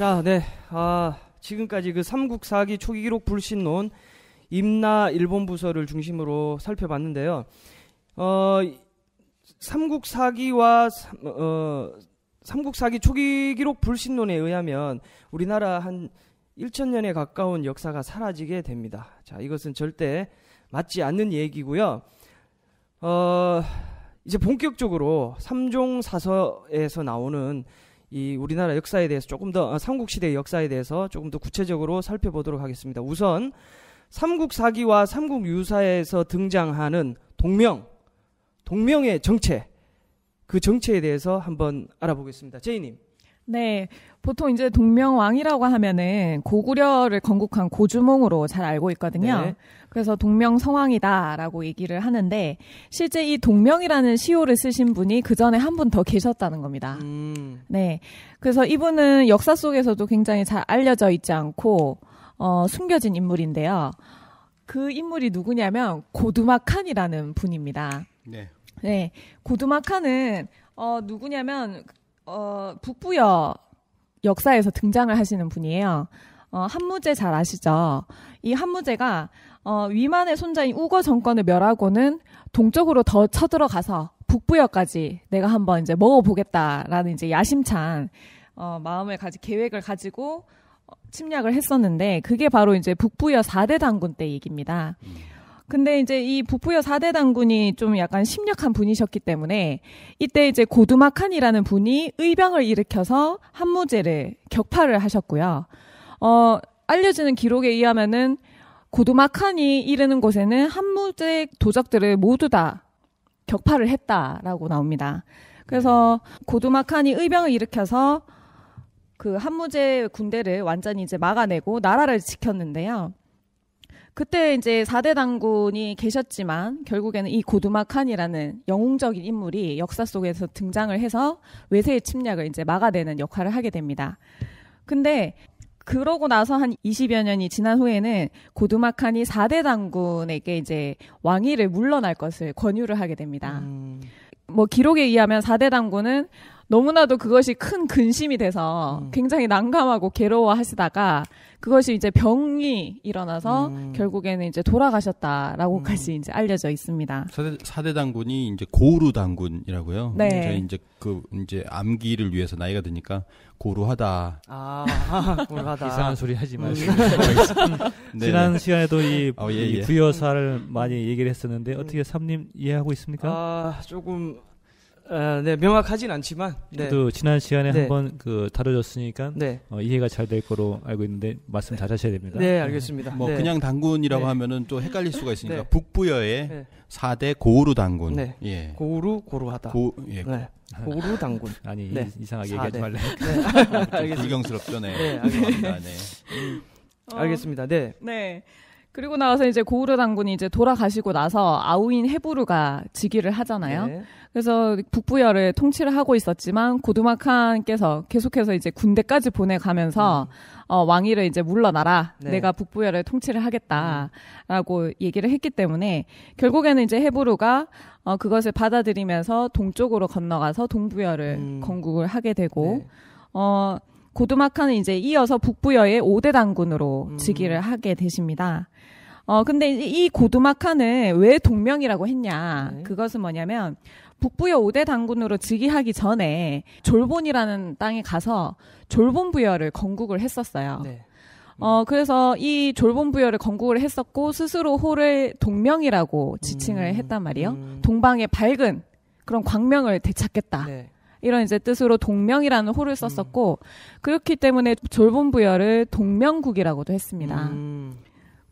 자, 네. 아, 지금까지 그 삼국사기 초기 기록 불신론 임나 일본 부서를 중심으로 살펴봤는데요. 어, 삼국사기와 어, 삼국사기 초기 기록 불신론에 의하면 우리나라 한 1천년에 가까운 역사가 사라지게 됩니다. 자, 이것은 절대 맞지 않는 얘기고요. 어, 이제 본격적으로 삼종 사서에서 나오는 이 우리나라 역사에 대해서 조금 더 어, 삼국 시대 의 역사에 대해서 조금 더 구체적으로 살펴보도록 하겠습니다. 우선 삼국 사기와 삼국 유사에서 등장하는 동명, 동명의 정체, 그 정체에 대해서 한번 알아보겠습니다. 제이님. 네, 보통 이제 동명왕이라고 하면은 고구려를 건국한 고주몽으로 잘 알고 있거든요. 네. 그래서 동명성왕이다라고 얘기를 하는데 실제 이 동명이라는 시호를 쓰신 분이 그 전에 한 분 더 계셨다는 겁니다. 음. 네. 그래서 이분은 역사 속에서도 굉장히 잘 알려져 있지 않고 어, 숨겨진 인물인데요. 그 인물이 누구냐면 고두마칸이라는 분입니다. 네. 네. 고두마칸은 어, 누구냐면 어, 북부여 역사에서 등장을 하시는 분이에요. 어, 한무제 잘 아시죠? 이 한무제가 어, 위만의 손자인 우거 정권을 멸하고는 동쪽으로 더 쳐들어가서 북부여까지 내가 한번 이제 먹어보겠다라는 이제 야심찬 어, 마음을 가지 계획을 가지고 어, 침략을 했었는데 그게 바로 이제 북부여 4대 당군 때 얘기입니다. 음. 근데 이제 이부부여 4대 당군이 좀 약간 심력한 분이셨기 때문에 이때 이제 고두마칸이라는 분이 의병을 일으켜서 한무제를 격파를 하셨고요. 어, 알려지는 기록에 의하면은 고두마칸이 이르는 곳에는 한무제 도적들을 모두 다 격파를 했다라고 나옵니다. 그래서 네. 고두마칸이 의병을 일으켜서 그 한무제 군대를 완전히 이제 막아내고 나라를 지켰는데요. 그때 이제 4대 당군이 계셨지만 결국에는 이 고두마 칸이라는 영웅적인 인물이 역사 속에서 등장을 해서 외세의 침략을 이제 막아내는 역할을 하게 됩니다. 근데 그러고 나서 한 20여 년이 지난 후에는 고두마 칸이 4대 당군에게 이제 왕위를 물러날 것을 권유를 하게 됩니다. 음. 뭐 기록에 의하면 4대 당군은 너무나도 그것이 큰 근심이 돼서 음. 굉장히 난감하고 괴로워하시다가 그것이 이제 병이 일어나서 음. 결국에는 이제 돌아가셨다라고까지 음. 이제 알려져 있습니다. 사대, 사대 당군이 이제 고루 당군이라고요. 네. 이제, 이제 그 이제 암기를 위해서 나이가 드니까 고루하다. 아 고루하다. 이상한 소리 하지 음. 마시고. 음. 네. 지난 네. 시간에도 이, 어, 예, 예. 이 부여사를 많이 얘기를 했었는데 어떻게 삼님 이해하고 있습니까? 아, 조금 아, 네, 명확하진 않지만. 네. 그래도 지난 시간에 네. 한번 그 다뤄졌으니까 네. 어, 이해가 잘 될 거로 알고 있는데 말씀 잘 하셔야 됩니다. 네, 알겠습니다. 뭐 네. 그냥 당군이라고 네. 하면은 또 헷갈릴 수가 있으니까 북부여의 사대 고우루 당군. 네. 예. 고우루 고루하다. 고, 예. 네. 고우루 당군. 아니 이, 상하게 얘기하지 말래. 네. 아, 불경스럽죠, 네. 네, 알겠습니다. 네. 어, 알겠습니다. 네. 네. 그리고 나서 이제 고우르 당군이 이제 돌아가시고 나서 아우인 헤부르가 즉위를 하잖아요. 네. 그래서 북부열을 통치를 하고 있었지만 고두마 칸께서 계속해서 이제 군대까지 보내가면서 음. 어, 왕위를 이제 물러나라. 네. 내가 북부열을 통치를 하겠다라고 음. 얘기를 했기 때문에 결국에는 이제 헤부르가 어, 그것을 받아들이면서 동쪽으로 건너가서 동부열을 음. 건국을 하게 되고 네. 어 고두마카는 이제 이어서 북부여의 5대 당군으로 음. 즉위를 하게 되십니다. 어, 근데 이 고두마카는 왜 동명이라고 했냐. 네. 그것은 뭐냐면, 북부여 5대 당군으로 즉위하기 전에 졸본이라는 땅에 가서 졸본부여를 건국을 했었어요. 네. 어, 음. 그래서 이 졸본부여를 건국을 했었고, 스스로 호를 동명이라고 지칭을 음, 했단 말이에요. 음. 동방의 밝은 그런 광명을 되찾겠다. 네. 이런 이제 뜻으로 동명이라는 호를 음. 썼었고 음. 그렇기 때문에 졸본 부여를 동명국이라고도 했습니다. 음.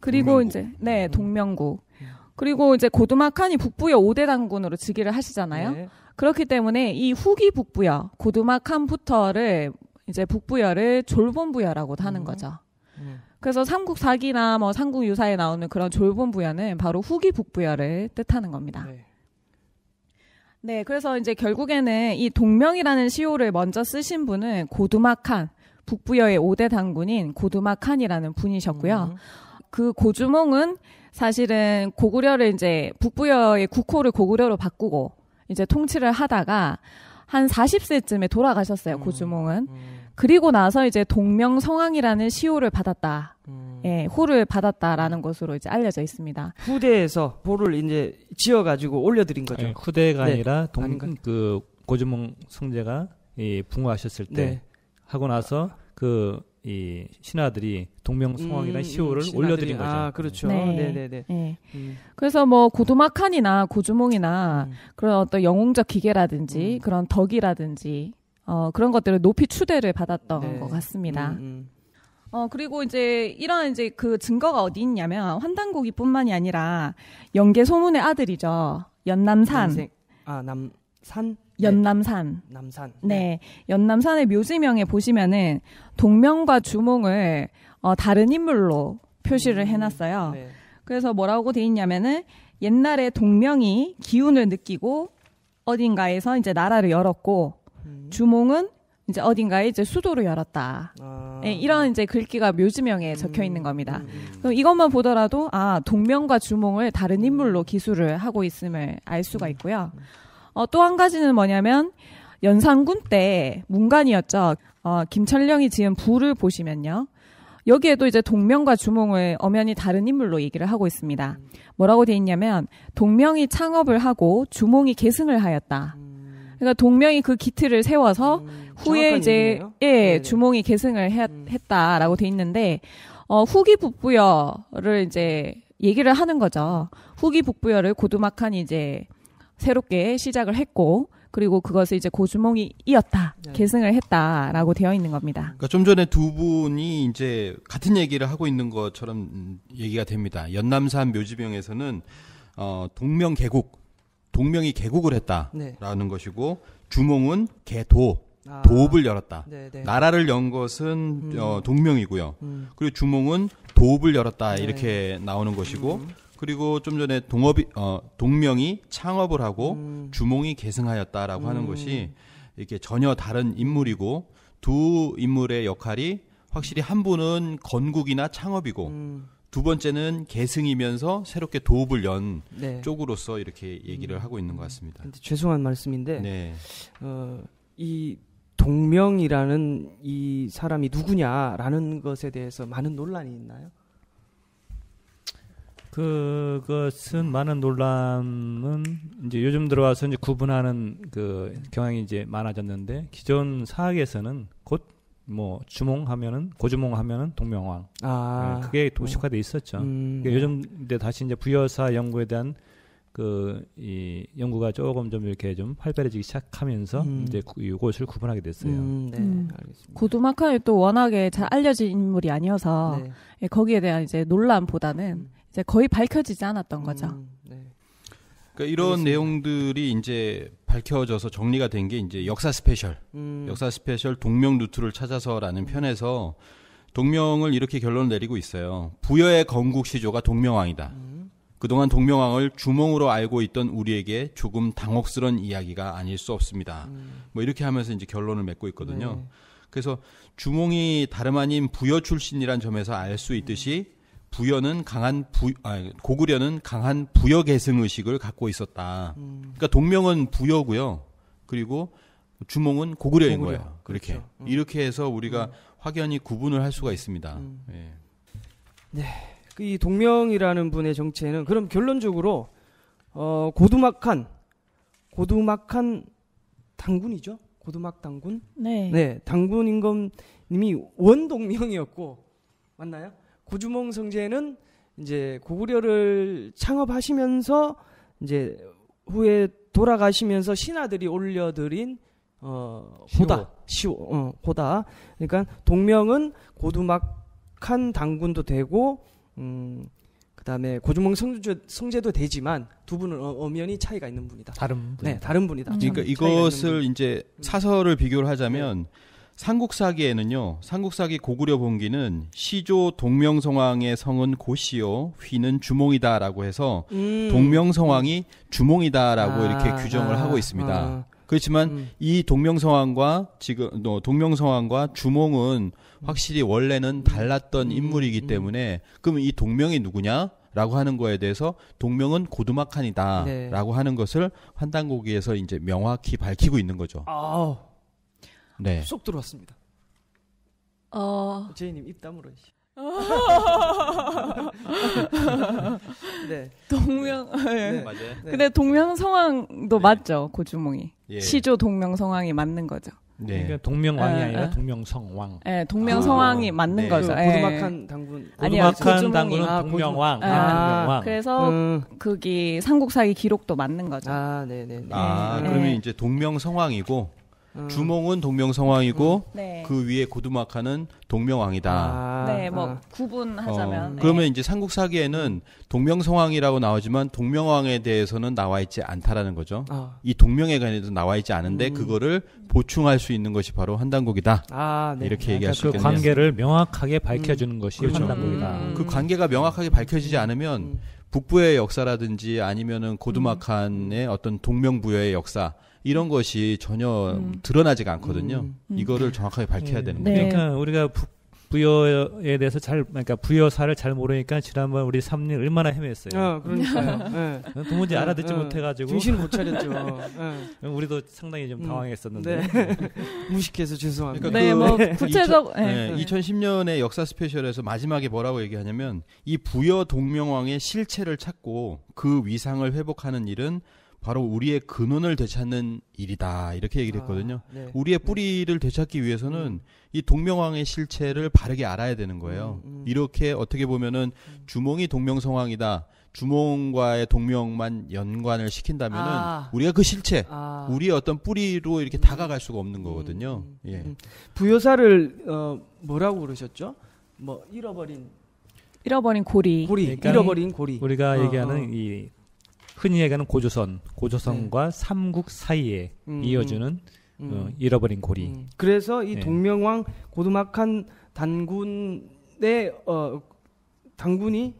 그리고 동명국. 이제 네 음. 동명국 음. 그리고 이제 고두마 칸이 북부여 5대 당군으로 즉위를 하시잖아요. 네. 그렇기 때문에 이 후기 북부여 고두마 칸부터를 이제 북부여를 졸본부여라고 도 하는 음. 거죠. 음. 그래서 삼국 사기나 뭐 삼국 유사에 나오는 그런 졸본부여는 바로 후기 북부여를 뜻하는 겁니다. 네. 네, 그래서 이제 결국에는 이 동명이라는 시호를 먼저 쓰신 분은 고두마 칸, 북부여의 5대 당군인 고두마 칸이라는 분이셨고요. 음. 그 고주몽은 사실은 고구려를 이제 북부여의 국호를 고구려로 바꾸고 이제 통치를 하다가 한 40세쯤에 돌아가셨어요, 음. 고주몽은. 음. 음. 그리고 나서 이제 동명성왕이라는 시호를 받았다. 음. 예, 호를 받았다라는 것으로 이제 알려져 있습니다. 후대에서 호를 이제 지어 가지고 올려 드린 거죠. 아니, 예, 후대가 네. 아니라 동그 고주몽 성제가 이 붕어하셨을 때 네. 하고 나서 그 이 신하들이 동명성왕이나 음, 음, 시호를 신하들이, 올려드린 거죠. 아, 그렇죠. 네, 네, 네. 네. 예. 음. 그래서 뭐 고도마칸이나 고주몽이나 음. 그런 어떤 영웅적 기계라든지 음. 그런 덕이라든지 어, 그런 것들을 높이 추대를 받았던 네. 것 같습니다. 음, 음. 어, 그리고 이제 이런 이제 그 증거가 어디 있냐면 환단고기뿐만이 아니라 영계 소문의 아들이죠. 연남산. 남생, 아, 남산? 네. 연남산. 네. 남산. 네. 네. 연남산의 묘지명에 보시면은 동명과 주몽을 어, 다른 인물로 표시를 음. 해놨어요. 네. 그래서 뭐라고 돼 있냐면은 옛날에 동명이 기운을 느끼고 어딘가에서 이제 나라를 열었고 음. 주몽은 이제 어딘가에 이제 수도를 열었다. 아... 네, 이런 이제 글귀가 묘지명에 적혀 있는 음, 겁니다. 음... 음. 이것만 보더라도 아 동명과 주몽을 다른 인물로 음. 기술을 하고 있음을 알 수가 있고요. 어, 또 한 가지는 뭐냐면 연산군 때 문관이었죠. 어, 김철령이 지은 부를 보시면요. 여기에도 이제 동명과 주몽을 엄연히 다른 인물로 얘기를 하고 있습니다. 뭐라고 돼 있냐면 동명이 창업을 하고 주몽이 계승을 하였다. 그러니까 동명이 그 기틀을 세워서 음. 후에 이제 예네 주몽이 계승을 해, 음. 했다라고 돼 있는데 어, 후기 북부여를 이제 얘기를 하는 거죠. 후기 북부여를 고두막한이 제 새롭게 시작을 했고 그리고 그것을 이제 고주몽이 이었다 네. 계승을 했다라고 되어 있는 겁니다. 그러니까 좀 전에 두 분이 이제 같은 얘기를 하고 있는 것처럼 얘기가 됩니다. 연남산 묘지병에서는 어, 동명 계곡 동명이 계곡을 했다라는 네. 것이고 주몽은 개도 아. 도읍을 열었다. 네네. 네. 나라를 연 것은 음. 어, 동명이고요. 음. 그리고 주몽은 도읍을 열었다 네. 이렇게 나오는 것이고 음. 그리고 좀 전에 동업이 어, 동명이 창업을 하고 음. 주몽이 계승하였다라고 하는 음. 것이 이렇게 전혀 다른 인물이고 두 인물의 역할이 확실히 한 분은 건국이나 창업이고 음. 두 번째는 계승이면서 새롭게 도읍을 연 네. 쪽으로서 이렇게 얘기를 음. 하고 있는 것 같습니다. 죄송한 말씀인데 네. 어, 이 동명이라는 이 사람이 누구냐라는 것에 대해서 많은 논란이 있나요? 그것은 많은 논란은 이제 요즘 들어와서 이제 구분하는 그 경향이 이제 많아졌는데 기존 사학에서는 곧 뭐 주몽하면은 고주몽하면은 동명왕 아, 네, 그게 도식화돼 어. 있었죠. 음. 그러니까 요즘 근제 다시 이제 부여사 연구에 대한 그이 연구가 조금 좀 이렇게 좀 활발해지기 시작하면서 음. 이제 이것을 구분하게 됐어요. 음, 네, 음. 알겠습니다. 고두마크는 또 워낙에 잘 알려진 인물이 아니어서 네. 예, 거기에 대한 이제 논란보다는 음. 이제 거의 밝혀지지 않았던 거죠. 음, 네. 그러니까 이런 알겠습니다. 내용들이 이제 밝혀져서 정리가 된 게 이제 역사 스페셜, 음. 역사 스페셜 동명 루트를 찾아서라는 편에서 동명을 이렇게 결론을 내리고 있어요. 부여의 건국 시조가 동명왕이다. 그동안 동명왕을 주몽으로 알고 있던 우리에게 조금 당혹스러운 이야기가 아닐 수 없습니다. 음. 뭐 이렇게 하면서 이제 결론을 맺고 있거든요. 네. 그래서 주몽이 다름 아닌 부여 출신이란 점에서 알 수 있듯이 음. 부여는 강한 부 아니, 고구려는 강한 부여 계승 의식을 갖고 있었다. 음. 그러니까 동명은 부여고요. 그리고 주몽은 고구려인 고구려. 거예요. 그렇게 그렇죠. 음. 이렇게 해서 우리가 음. 확연히 구분을 할 수가 있습니다. 음. 예. 네. 그 이 동명이라는 분의 정체는 그럼 결론적으로 어, 고두막한 고두막한 당군이죠. 고두막 당군. 네. 네, 당군 임금님이 원동명이었고 맞나요? 고주몽 성제는 이제 고구려를 창업하시면서 이제 후에 돌아가시면서 신하들이 올려드린 어시 고다 시오 어, 고다 어, 그러니까 동명은 고두막한 당군도 되고 음, 그다음에 고주몽 성제, 도 되지만 두 분은 어, 엄연히 차이가 있는 분이다. 다른 분. 네, 다른 분이다. 그러니까 음. 그러니까 이것을 이제 사설을 비교를 하자면 네. 삼국사기에는요. 삼국사기 고구려 봉기는 시조 동명성왕의 성은 고시요 휘는 주몽이다라고 해서 음. 동명성왕이 주몽이다라고 아, 이렇게 규정을 아, 하고 있습니다. 아. 그렇지만 음. 이 동명성왕과 지금 어, 동명성왕과 주몽은 확실히 원래는 달랐던 인물이기 때문에 그럼 이 동명이 누구냐? 라고 하는 거에 대해서 동명은 고두막한이다 라고 네. 하는 것을 환단고기에서 이제 명확히 밝히고 있는 거죠. 아, 네. 쏙 들어왔습니다. 어. 제이님 입 다물어. 네. 동명. 네. 네. 네. 맞아요. 근데 동명 성황도 네. 맞죠 고주몽이. 예. 시조 동명 성황이 맞는 거죠. 네. 그러니까 동명왕이 에, 아니라 에. 동명성왕. 예, 동명성왕이 아, 맞는 네. 거죠. 그 예. 고두막한 당군. 고두막한 아, 당군은 아, 동명왕. 아, 동명왕. 그래서 음. 그게 삼국사기 기록도 맞는 거죠. 아, 네네. 네, 네. 아, 네. 그러면 이제 동명성왕이고 음. 주몽은 동명성왕이고 음. 네. 그 위에 고두막하는 동명왕이다. 아, 네, 아. 뭐 아. 구분하자면. 어, 네. 그러면 이제 삼국사기에는 동명성왕이라고 나오지만 동명왕에 대해서는 나와 있지 않다라는 거죠. 아. 이 동명에 관해서 나와 있지 않은데 음. 그거를 보충할 수 있는 것이 바로 한단국이다 아, 네. 이렇게 얘기할 수 그 있겠네요. 그 관계를 명확하게 음. 밝혀주는 것이 그렇죠. 한단곡이다. 음. 그 관계가 명확하게 밝혀지지 않으면 북부의 역사라든지 아니면은 고두막한의 어떤 동명부여의 역사 이런 것이 전혀 음. 드러나지가 않거든요. 음. 음. 이거를 정확하게 밝혀야 네. 되는 네. 거죠. 예 그러니까 우리가 부, 부여에 대해서 잘 그러니까 부여사를 잘 모르니까 지난번 우리 삼님 얼마나 헤맸어요. 어, 그러니까 네. 도무지 네. 알아듣지 네, 못해가지고 정신을 못 차렸죠. 네. 우리도 상당히 좀 음. 당황했었는데 네. 무식해서 죄송합니다. 그러니까 그 네, 뭐 구체적 2000, 2 0 1 0년에 역사 스페셜에서 마지막에 뭐라고 얘기하냐면 이 부여 동명왕의 실체를 찾고 그 위상을 회복하는 일은 바로 우리의 근원을 되찾는 일이다 이렇게 얘기를 아, 했거든요. 아, 네. 우리의 네. 뿌리를 되찾기 위해서는 음. 이 동명왕의 실체를 바르게 알아야 되는 거예요. 음, 음. 이렇게 어떻게 보면은 음. 주몽이 동명성왕이다. 주몽과의 동명만 연관을 시킨다면은 아. 우리가 그 실체, 아. 우리의 어떤 뿌리로 이렇게 음. 다가갈 수가 없는 거거든요. 음, 예. 부여사를 어, 뭐라고 그러셨죠? 뭐 잃어버린 잃어버린 고리, 고리. 그러니까 잃어버린 고리. 우리가 어, 얘기하는 어. 이 흔히 얘기하는 고조선, 고조선과 네. 삼국 사이에 음, 이어주는 음. 어, 잃어버린 고리. 음. 그래서 이 네. 동명왕 고두막한 단군의 어 단군이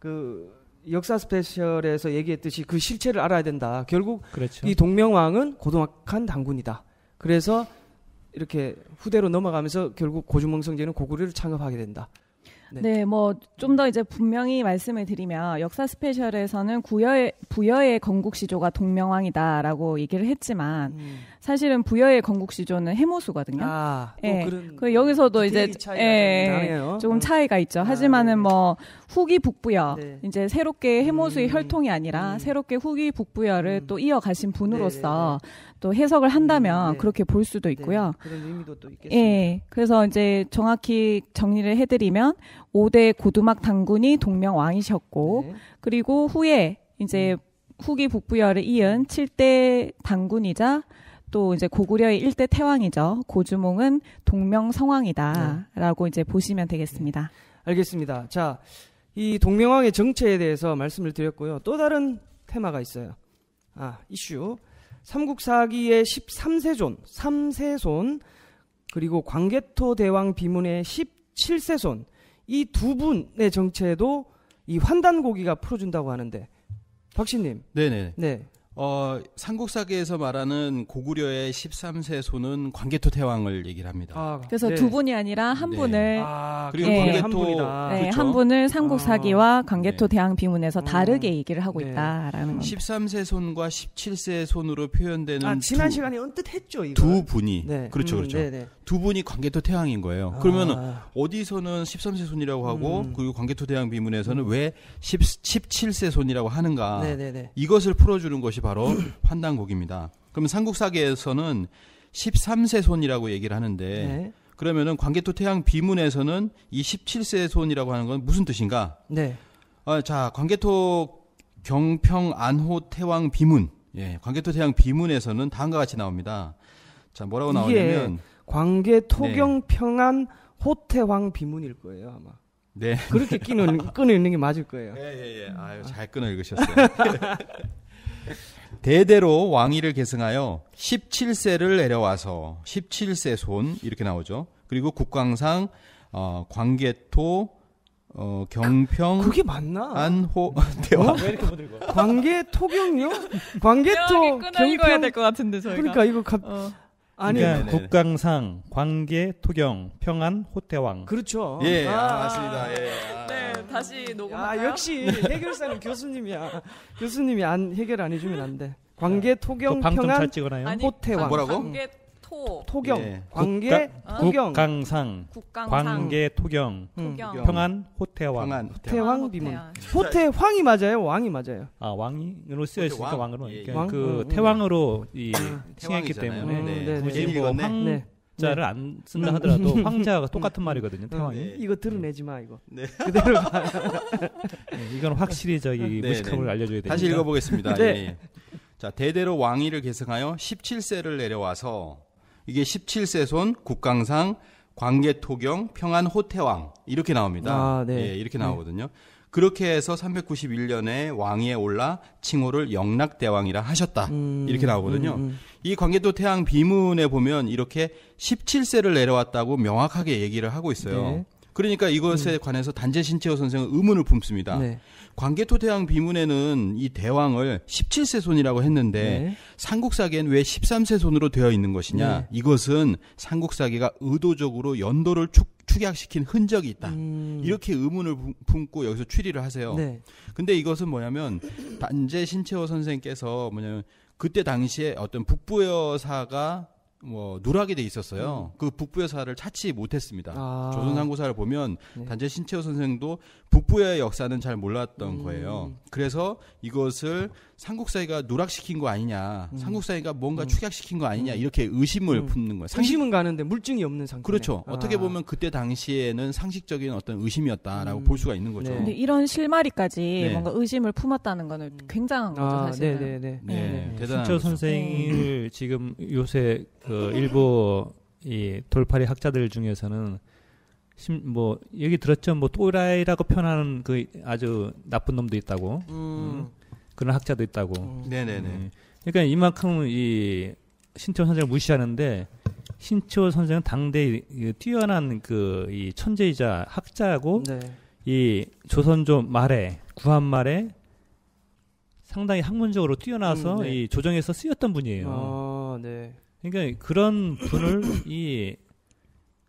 그 역사 스페셜에서 얘기했듯이 그 실체를 알아야 된다. 결국 그렇죠. 이 동명왕은 고두막한 단군이다. 그래서 이렇게 후대로 넘어가면서 결국 고주몽성제는 고구려를 창업하게 된다. 네, 네 뭐 좀 더 이제 분명히 말씀을 드리면 역사 스페셜에서는 구여의 부여의 건국 시조가 동명왕이다라고 얘기를 했지만 음. 사실은 부여의 건국 시조는 해모수거든요. 아, 예. 뭐그 여기서도 이제 예, 조금 네. 차이가 있죠. 아, 하지만은 네. 뭐 후기 북부여 네. 이제 새롭게 해모수의 음. 혈통이 아니라 음. 새롭게 후기 북부여를 음. 또 이어가신 분으로서 네, 또 해석을 한다면 음, 네. 그렇게 볼 수도 네, 있고요. 네. 그런 의미도 또 있겠습니다. 예. 그래서 이제 정확히 정리를 해드리면 5대 고두막 당군이 동명 왕이셨고 네. 그리고 후에 이제 음. 후기 북부열을 이은 7대 당군이자 또 이제 고구려의 1대 태왕이죠. 고주몽은 동명 성왕이다라고 이제 보시면 되겠습니다. 네. 알겠습니다. 자, 이 동명왕의 정체에 대해서 말씀을 드렸고요. 또 다른 테마가 있어요. 아, 이슈. 삼국사기의 13세존, 3세손, 그리고 광개토 대왕 비문의 17세손, 이 두 분의 정체도 이 환단고기가 풀어준다고 하는데, 박신님. 네네. 네. 어, 삼국사기에서 말하는 고구려의 13세 손은 광개토 태왕을 얘기를 합니다. 아, 그래서 네. 두 분이 아니라 한 네. 분을 아, 그리고 네. 광개토 네, 그렇죠? 한 분을 삼국사기와 아, 광개토 대왕 네. 비문에서 음. 다르게 얘기를 하고 네. 있다라는 13세 손과 17세 손으로 표현되는 아, 지난 두, 시간에 언뜻 했죠, 이거. 두 분이. 그렇죠, 그렇죠. 음, 그렇죠. 두 분이 광개토 태왕인 거예요. 그러면 아. 어디서는 13세 손이라고 하고 음. 그리고 광개토 대왕 비문에서는 음. 왜 10, 17세 손이라고 하는가? 이것을 풀어 주는 것이 바로 환단곡입니다. 그러면 삼국사기에서는 13세 손이라고 얘기를 하는데 네. 그러면은 광개토 태양 비문에서는 이 17세 손이라고 하는 건 무슨 뜻인가? 네. 아, 자, 광개토 경평 안호 태왕 비문. 예, 광개토 태양 비문에서는 다음과 같이 나옵니다. 자, 뭐라고 나오냐면 광개 토경 네. 평안 호태왕 비문일 거예요, 아마. 네. 그렇게 끼는 끊어 있는게 맞을 거예요. 예, 예, 예. 아유, 아. 잘 끊어 읽으셨어요. 대대로 왕위를 계승하여 17세를 내려와서 17세 손 이렇게 나오죠. 그리고 국광상 어, 광개토 어, 경평 그게 맞나? 안호 대왕 어? 왜 이렇게 못 읽어? 광개 토경요? 광개토 경평 읽야될것 같은데 저희가 그러니까 이거 각 어. 아니 그러니까 네, 네, 네. 국강상 광개 토경 평안 호태왕 그렇죠. 예 아~ 맞습니다. 예. 다시 음. 녹음할까요? 아, 역시 해결사는 교수님이야. 교수님이 안 해결 안 해주면 안 돼. 관계 네. 토경 평안 호태왕. 뭐라고? 관계 토. 토경. 예. 관계 국가, 어? 토경. 국강상. 국강상. 관계 토경. 음. 토경. 평안 호태왕. 평안, 호태왕, 비문. 호태왕이 맞아요. 왕이 맞아요. 아 왕으로 쓰여 있으니까 왕으로. 예, 예. 그 음, 음. 태왕으로 이 칭했기 때문에 음, 굳이 네, 네, 뭐 황. 네. 자를 네. 안 쓴다 하더라도 음. 황자가 똑같은 말이거든요. 음. 태왕이. 네. 이거 드러내지 네. 마 이거. 네. 그대로 봐. 네, 이건 확실히 저기 네, 네. 무식함을 알려줘야 됩다시 읽어보겠습니다. 네. 예, 예. 자 대대로 왕위를 계승하여 17세를 내려와서 이게 17세 손 국강상 광개토경 평안 호태왕 이렇게 나옵니다. 아, 네. 예, 이렇게 나오거든요. 네. 그렇게 해서 391년에 왕위에 올라 칭호를 영락대왕이라 하셨다. 음, 이렇게 나오거든요. 음, 음. 이 광개토 태왕 비문에 보면 이렇게 17세를 내려왔다고 명확하게 얘기를 하고 있어요. 네. 그러니까 이것에 음. 관해서 단재 신채호 선생은 의문을 품습니다. 네. 광개토 대왕 비문에는 이 대왕을 17세 손이라고 했는데 네. 삼국사기엔 왜 13세 손으로 되어 있는 것이냐? 네. 이것은 삼국사기가 의도적으로 연도를 축, 축약시킨 흔적이 있다. 음. 이렇게 의문을 품고 여기서 추리를 하세요. 네. 근데 이것은 뭐냐면 단재 신채호 선생께서 뭐냐면 그때 당시에 어떤 북부여사가 뭐 누락이 돼 있었어요. 음. 그북부의사를 찾지 못했습니다. 아. 조선상고사를 보면 네. 단재 신채호 선생도 북부의 역사는 잘 몰랐던 음. 거예요. 그래서 이것을 삼국사이가 누락시킨 거 아니냐, 음. 삼국사이가 뭔가 음. 축약시킨 거 아니냐 음. 이렇게 의심을 음. 품는 거예요. 상식... 의심은 가는데 물증이 없는 상태. 그렇죠. 아. 어떻게 보면 그때 당시에는 상식적인 어떤 의심이었다라고 음. 볼 수가 있는 거죠. 네. 근데 이런 실마리까지 네. 뭔가 의심을 품었다는 거는 음. 굉장한 거죠, 아, 사실은. 네네네. 네 네. 네, 네. 네. 네. 대단한. 신철 선생을 네. 지금 요새 그 일부 이 돌팔이 학자들 중에서는 심, 뭐 여기 들었죠 뭐 또라이라고 표현하는 그 아주 나쁜 놈도 있다고. 음. 그런 학자도 있다고. 어. 네네네. 음. 그러니까 이만큼 이 신채호 선생을 무시하는데 신채호 선생은 당대 뛰어난 그이 천재이자 학자고 네. 이 조선조 말에 구한 말에 상당히 학문적으로 뛰어나서 음, 네. 이 조정에서 쓰였던 분이에요. 아, 네. 그러니까 그런 분을 이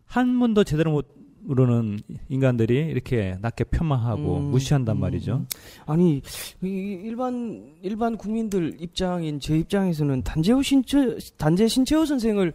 한문도 제대로 못 으로는 인간들이 이렇게 낮게 폄하하고 음, 무시한단 음. 말이죠. 음. 아니 일반 일반 국민들 입장인 제 입장에서는 단재호 신채 단재 신채호 선생을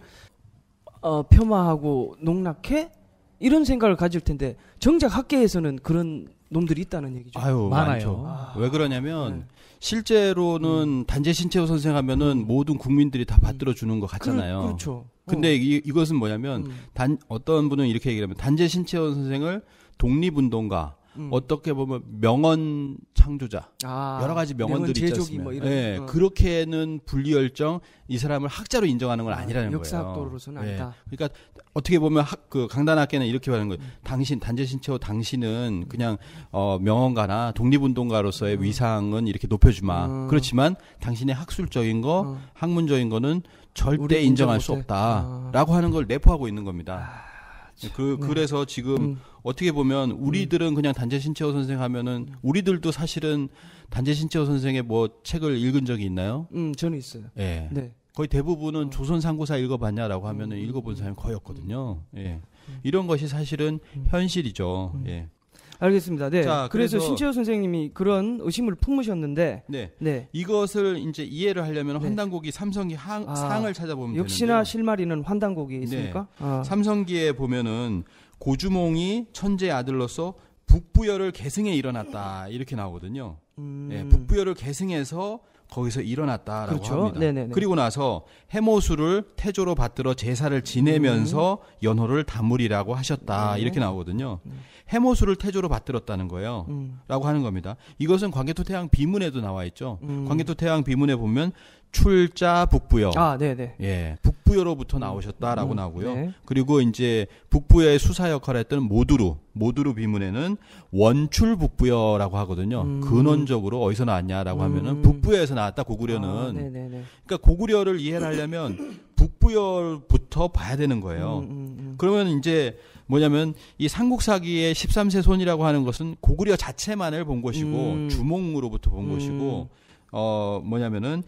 어, 폄하하고 농락해 이런 생각을 가질 텐데 정작 학계에서는 그런 놈들이 있다는 얘기죠. 아유, 많아요. 아. 왜 그러냐면 네. 실제로는 음. 단재 신채호 선생 하면은 음. 모든 국민들이 다 음. 받들어 주는 것 같잖아요. 그, 그렇죠. 근데 음. 이, 이것은 뭐냐면 음. 단 어떤 분은 이렇게 얘기하면 단재 신채원 선생을 독립운동가 음. 어떻게 보면 명언 창조자 아, 여러 가지 명언들이 있잖습니뭐 예, 어. 그렇게는 분리열정 이 사람을 학자로 인정하는 건 아, 아니라는 아, 거예요. 역사학도로서는 예, 아니다. 예, 그러니까 어떻게 보면 학, 그 강단학계는 이렇게 말 하는 거예요. 음. 당신 단재신체호 당신은 음. 그냥 어, 명언가나 독립운동가로서의 음. 위상은 이렇게 높여주마. 음. 그렇지만 당신의 학술적인 거, 학문적인 거는 절대 인정할 수 없다라고 아. 하는 걸 내포하고 있는 겁니다. 아, 그, 그 네. 그래서 지금 음. 어떻게 보면 음. 우리들은 음. 그냥 단재 신채호 선생 하면은 음. 우리들도 사실은 단재 신채호 선생의 뭐 책을 읽은 적이 있나요? 음, 저는 있어요. 예. 네. 거의 대부분은 어. 음. 조선 상고사 읽어봤냐라고 하면은 읽어본 사람이 거의 없거든요. 예. 이런 것이 사실은 현실이죠. 예. 알겠습니다. 네. 자, 그래서, 그래서 신채호 선생님이 그런 의심을 품으셨는데 네. 네. 이것을 이제 이해를 하려면 네. 환단고기 삼성기 항, 아, 상을 찾아보면 역시나 되는데요. 실마리는 환단고기 네. 있습니까? 네. 아. 삼성기에 보면은 고주몽이 천재 아들로서 북부열을 계승해 일어났다 이렇게 나오거든요. 음. 네, 북부열을 계승해서 거기서 일어났다라고 그렇죠? 합니다. 네네네. 그리고 나서 해모수를 태조로 받들어 제사를 지내면서 음. 연호를 다물이라고 하셨다 네. 이렇게 나오거든요. 네. 해모수를 태조로 받들었다는 거예요. 음. 라고 하는 겁니다. 이것은 광개토 태양 비문에도 나와 있죠. 음. 광개토 태양 비문에 보면 출자 북부여. 아, 네네. 네. 예. 북부여로부터 나오셨다라고 음, 음 나오고요. 네. 그리고 이제 북부여의 수사 역할을 했던 모두루, 모두루 비문에는 원출 북부여라고 하거든요. 음. 근원적으로 어디서 나왔냐라고 음. 하면은 북부여에서 나왔다 고구려는. 아, 네, 네, 그러니까 고구려를 이해를 하려면 북부여부터 봐야 되는 거예요. 음, 음, 그러면 이제 뭐냐면 이 삼국사기의 13세 손이라고 하는 것은 고구려 자체만을 본 것이고 주몽으로부터 본 것이고 어 뭐냐면은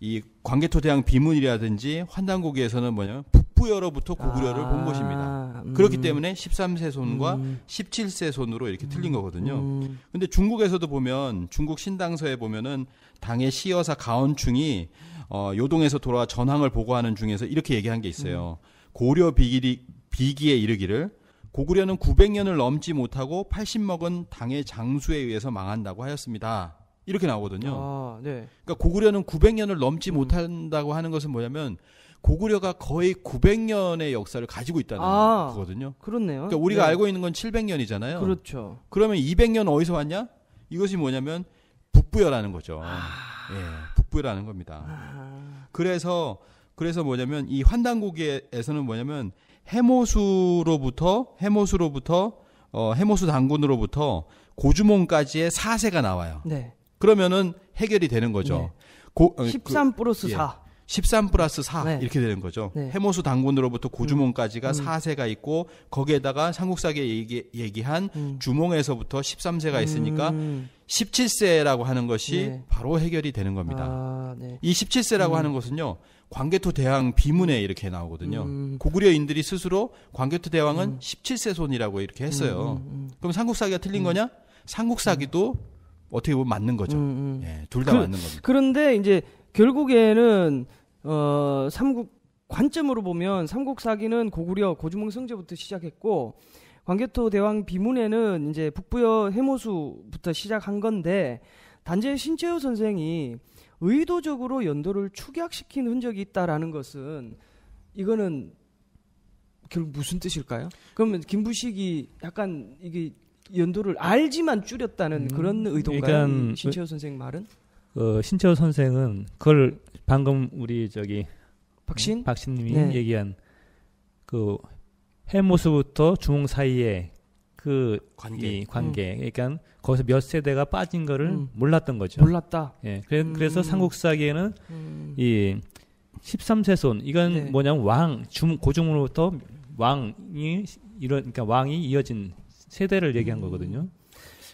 이이광개토대왕 비문이라든지 환단고기에서는 뭐냐면 북부여로부터 고구려를 아, 본 것입니다. 음. 그렇기 때문에 13세 손과 음. 17세 손으로 이렇게 틀린 음. 거거든요. 음. 근데 중국에서도 보면 중국 신당서에 보면은 당의 시여사 가온충이 어, 요동에서 돌아와 전황을 보고하는 중에서 이렇게 얘기한 게 있어요. 음. 고려 비기, 비기에 이르기를 고구려는 900년을 넘지 못하고 80먹은 당의 장수에 의해서 망한다고 하였습니다. 이렇게 나오거든요. 아, 네. 그러니까 고구려는 900년을 넘지 음. 못한다고 하는 것은 뭐냐면 고구려가 거의 900년의 역사를 가지고 있다는 아, 거거든요. 그렇네요. 그러니까 우리가 네. 알고 있는 건 700년이잖아요. 그렇죠. 그러면 200년 어디서 왔냐? 이것이 뭐냐면 북부여라는 거죠. 아. 예, 북부여라는 겁니다. 아. 그래서 그래서 뭐냐면 이 환단고기에서는 뭐냐면 해모수로부터 해모수로부터 어, 해모수 당군으로부터 고주몽까지의 사세가 나와요. 네. 그러면은 해결이 되는 거죠. 네. 고, 13 어, 그 플러스 그, 4. 예. 13 플러스 4 네. 이렇게 되는 거죠. 네. 해모수 당군으로부터 고주몽까지가 음. 4세가 음. 있고 거기에다가 삼국사기에 얘기, 한 음. 주몽에서부터 13세가 있으니까 음. 17세라고 하는 것이 네. 바로 해결이 되는 겁니다. 아, 네. 이 17세라고 음. 하는 것은요. 광개토 대왕 비문에 이렇게 나오거든요. 음. 고구려인들이 스스로 광개토 대왕은 17세 손이라고 이렇게 했어요. 그럼 삼국사기가 틀린 거냐? 삼국사기도 어떻게 보면 맞는 거죠. 음, 음. 예, 둘다 그, 맞는 겁니다. 그런데 이제 결국에는 어 삼국 관점으로 보면 삼국 사기는 고구려 고주몽 성제부터 시작했고 광개토 대왕 비문에는 이제 북부여 해모수부터 시작한 건데 단지 신채호 선생이 의도적으로 연도를 축약시킨 흔적이 있다라는 것은 이거는 결국 무슨 뜻일까요? 그러면 김부식이 약간 이게 연도를 알지만 줄였다는 음, 그런 의도가요 그러니까 그 신채호 선생 말은? 어, 신채호 선생은 그걸 방금 우리 저기 박신 박신님이 네. 얘기한 그 해모수부터 중 사이에 그 관계, 관계. 음. 그러니까 거기서 몇 세대가 빠진 거를 음. 몰랐던 거죠. 몰랐다. 예, 그래, 서 음. 삼국사기에는 음. 이 13세손 이건 네. 뭐냐면 왕 중, 고중으로부터 왕이 이런 그러니까 왕이 이어진 세대를 음. 얘기한 거거든요.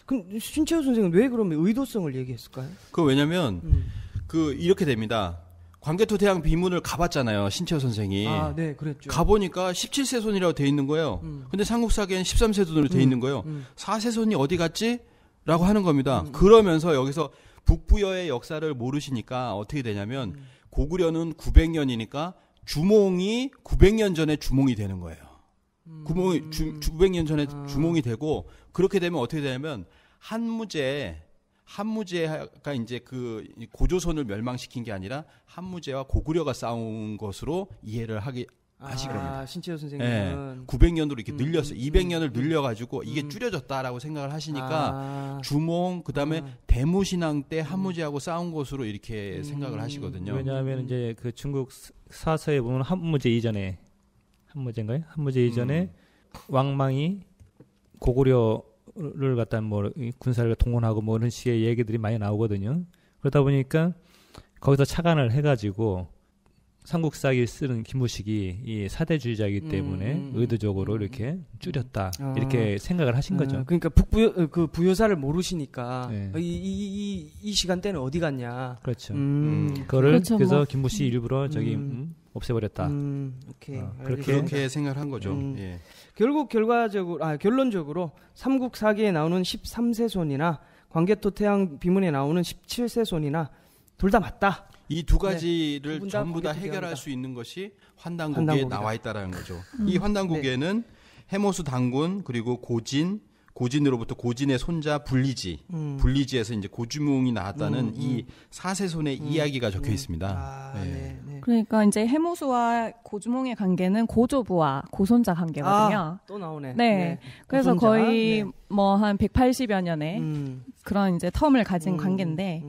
그럼 신채호 선생은 왜 그러면 의도성을 얘기했을까요? 그 왜냐면 음. 그 이렇게 됩니다. 광개토 대왕 비문을 가봤잖아요. 신채호 선생이. 아, 네, 그랬죠. 가보니까 17세 손이라고 돼 있는 거예요. 음. 근데 삼국사기엔 13세 손으로 돼 음. 있는 거예요. 음. 4세 손이 어디 갔지? 라고 하는 겁니다. 음. 그러면서 여기서 북부여의 역사를 모르시니까 어떻게 되냐면 고구려는 900년이니까 주몽이 900년 전에 주몽이 되는 거예요. 음. 구멍이 주, 0 0년 전에 아. 주몽이 되고 그렇게 되면 어떻게 되냐면 한무제 한무제가 이제 그 고조선을 멸망시킨 게 아니라 한무제와 고구려가 싸운 것으로 이해를 하기 하시거든요 아, 신채호 예. 선생님. 네, 900년으로 이렇게 음, 늘렸어요. 200년을 음, 음, 늘려가지고 이게 줄여졌다라고 생각을 하시니까 아, 주몽 그다음에 아, 대무신앙때 한무제하고 싸운 것으로 이렇게 생각을 하시거든요. 왜냐하면 이제 그 중국 사서에 보면 한무제 이전에 한무제인가요? 한무제 이전에 음. 왕망이 고구려를 갖다 뭐 군사를 동원하고 뭐 이런 식의 얘기들이 많이 나오거든요. 그러다 보니까 거기서 착안을 해가지고 삼국사기 쓰는 김무식이이 사대주의자이기 음, 때문에 음, 음. 의도적으로 이렇게 줄였다 아. 이렇게 생각을 하신 아, 거죠. 그러니까 북부여 어, 그 부여사를 모르시니까 네. 이이 이, 이 시간대는 어디 갔냐. 그렇죠. 음. 음. 그거를 그렇죠, 뭐. 그래서 뭐. 김무식 일부러 저기 음. 음 없애버렸다. 음, 오케이. 어, 그렇게 그렇게 생각한 을 거죠. 음. 예. 결국 결과적으로 아 결론적으로 삼국 사기에 나오는 13세 손이나 광개토 태양 비문에 나오는 17세 손이나 둘 다 맞다. 이 두 가지를 네, 전부 다 해결할 태양이다. 수 있는 것이 환당국에 나와 있다라는 거죠. 음. 이환당국에는 해모수 당군 그리고 고진 고진으로부터 고진의 손자 불리지 음. 분리지에서 이제 고주몽이 나왔다는 음, 음. 이 사세손의 음. 이야기가 적혀 음. 있습니다. 아, 네. 네. 네. 그러니까 이제 해무수와 고주몽의 관계는 고조부와 고손자 관계거든요. 아, 또 나오네. 네. 네. 그래서 고손자? 거의 뭐 한 180여 년의 음. 그런 이제 텀을 가진 관계인데.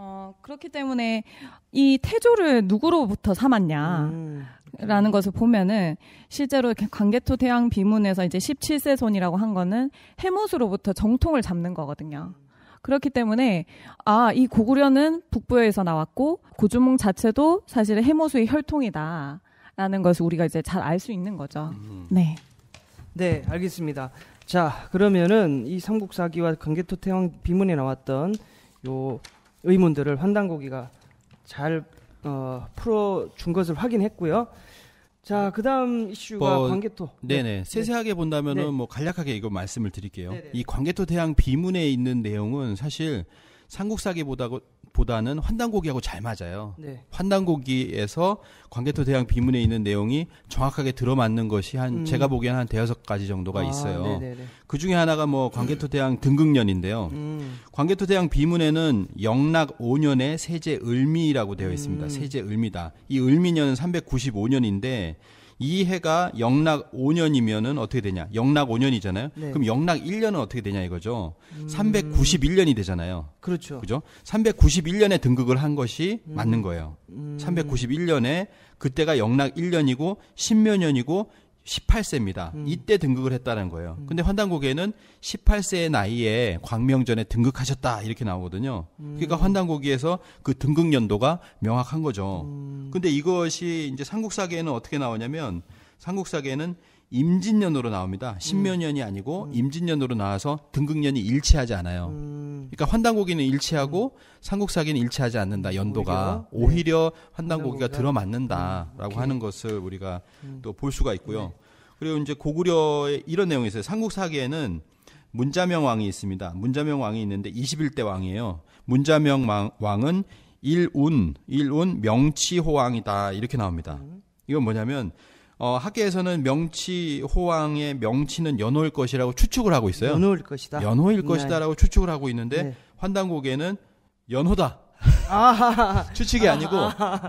어, 그렇기 때문에 이 태조를 누구로부터 삼았냐. 음. 네. 라는 것을 보면은 실제로 광개토 태양 비문에서 이제 17세손이라고 한 거는 해무수로부터 정통을 잡는 거거든요. 그렇기 때문에 아, 이 고구려는 북부에서 나왔고 고주몽 자체도 사실은 해무수의 혈통이다. 라는 것을 우리가 이제 잘 알 수 있는 거죠. 음. 네. 네, 알겠습니다. 자, 그러면은 이 삼국사기와 광개토 태양 비문에 나왔던 요 의문들을 환단고기가 잘 어, 풀어준 것을 확인했고요. 자, 그다음 이슈가 어, 뭐, 관계토. 네. 네네. 네. 세세하게 본다면은 네. 뭐 간략하게 이거 말씀을 드릴게요. 네네. 이광개토 대항 비문에 있는 내용은 사실 삼국사기보다는 환단고기하고 잘 맞아요. 네. 환단고기에서 광개토 대왕 비문에 있는 내용이 정확하게 들어맞는 것이 한 음. 제가 보기엔 한 대여섯 가지 정도가 아, 있어요. 그 중에 하나가 뭐 광개토 대왕 등극년인데요. 음. 광개토 대왕 비문에는 영락 5년에 세제 을미라고 되어 있습니다. 음. 세제 을미다. 이 을미년은 395년인데 이 해가 영락 5년이면은 어떻게 되냐? 영락 5년이잖아요. 네. 그럼 영락 1년은 어떻게 되냐 이거죠. 음. 391년이 되잖아요. 그렇죠. 그죠? 391년에 등극을 한 것이 음. 맞는 거예요. 음. 391년에 그때가 영락 1년이고 신묘년이고 18세입니다. 음. 이때 등극을 했다는 거예요. 음. 근데 환단고기에는 18세의 나이에 광명전에 등극하셨다 이렇게 나오거든요. 음. 그러니까 환단고기에서 그 등극 연도가 명확한 거죠. 음. 근데 이것이 이제 삼국사기에는 어떻게 나오냐면 삼국사기에는 임진년으로 나옵니다. 신묘년이 음. 아니고 음. 임진년으로 나와서 등극년이 일치하지 않아요. 음. 그러니까 환단고기는 일치하고 삼국사기는 일치하지 않는다. 연도가 오히려, 네. 환단고기가 들어맞는다라고 하는 것을 우리가 또 볼 수가 있고요. 네. 그리고 이제 고구려의 이런 내용이 있어요. 삼국사기에는 문자명 왕이 있습니다. 문자명 왕이 있는데 21대 왕이에요. 문자명 왕은 일운, 일운 명치호왕이다. 이렇게 나옵니다. 이건 뭐냐면 어, 학계에서는 명치 호황의 명치는 연호일 것이라고 추측을 하고 있어요. 연호일 것이다. 연호일 네. 것이다라고 네. 추측을 하고 있는데 네. 환당곡에는 연호다. 아. 추측이 아니고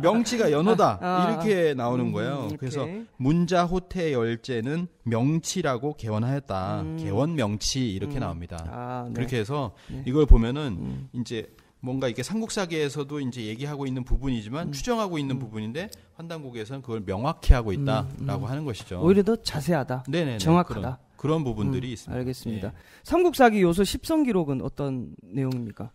명치가 연호다 아. 이렇게 나오는 음, 거예요. 음, 그래서 문자 호태 열제는 명치라고 개원하였다. 음. 개원 명치 이렇게 음. 나옵니다. 아, 네. 그렇게 해서 네. 이걸 보면은 음. 이제 뭔가 이게 삼국사기에서도 이제 얘기하고 있는 부분이지만 음. 추정하고 있는 음. 부분인데 환단국에서는 그걸 명확히 하고 있다라고 음, 음. 하는 것이죠. 오히려 더 자세하다. 네네. 정확하다. 그런, 그런 부분들이 음, 있습니다. 알겠습니다. 예. 삼국사기 요소 십성 기록은 어떤 내용입니까?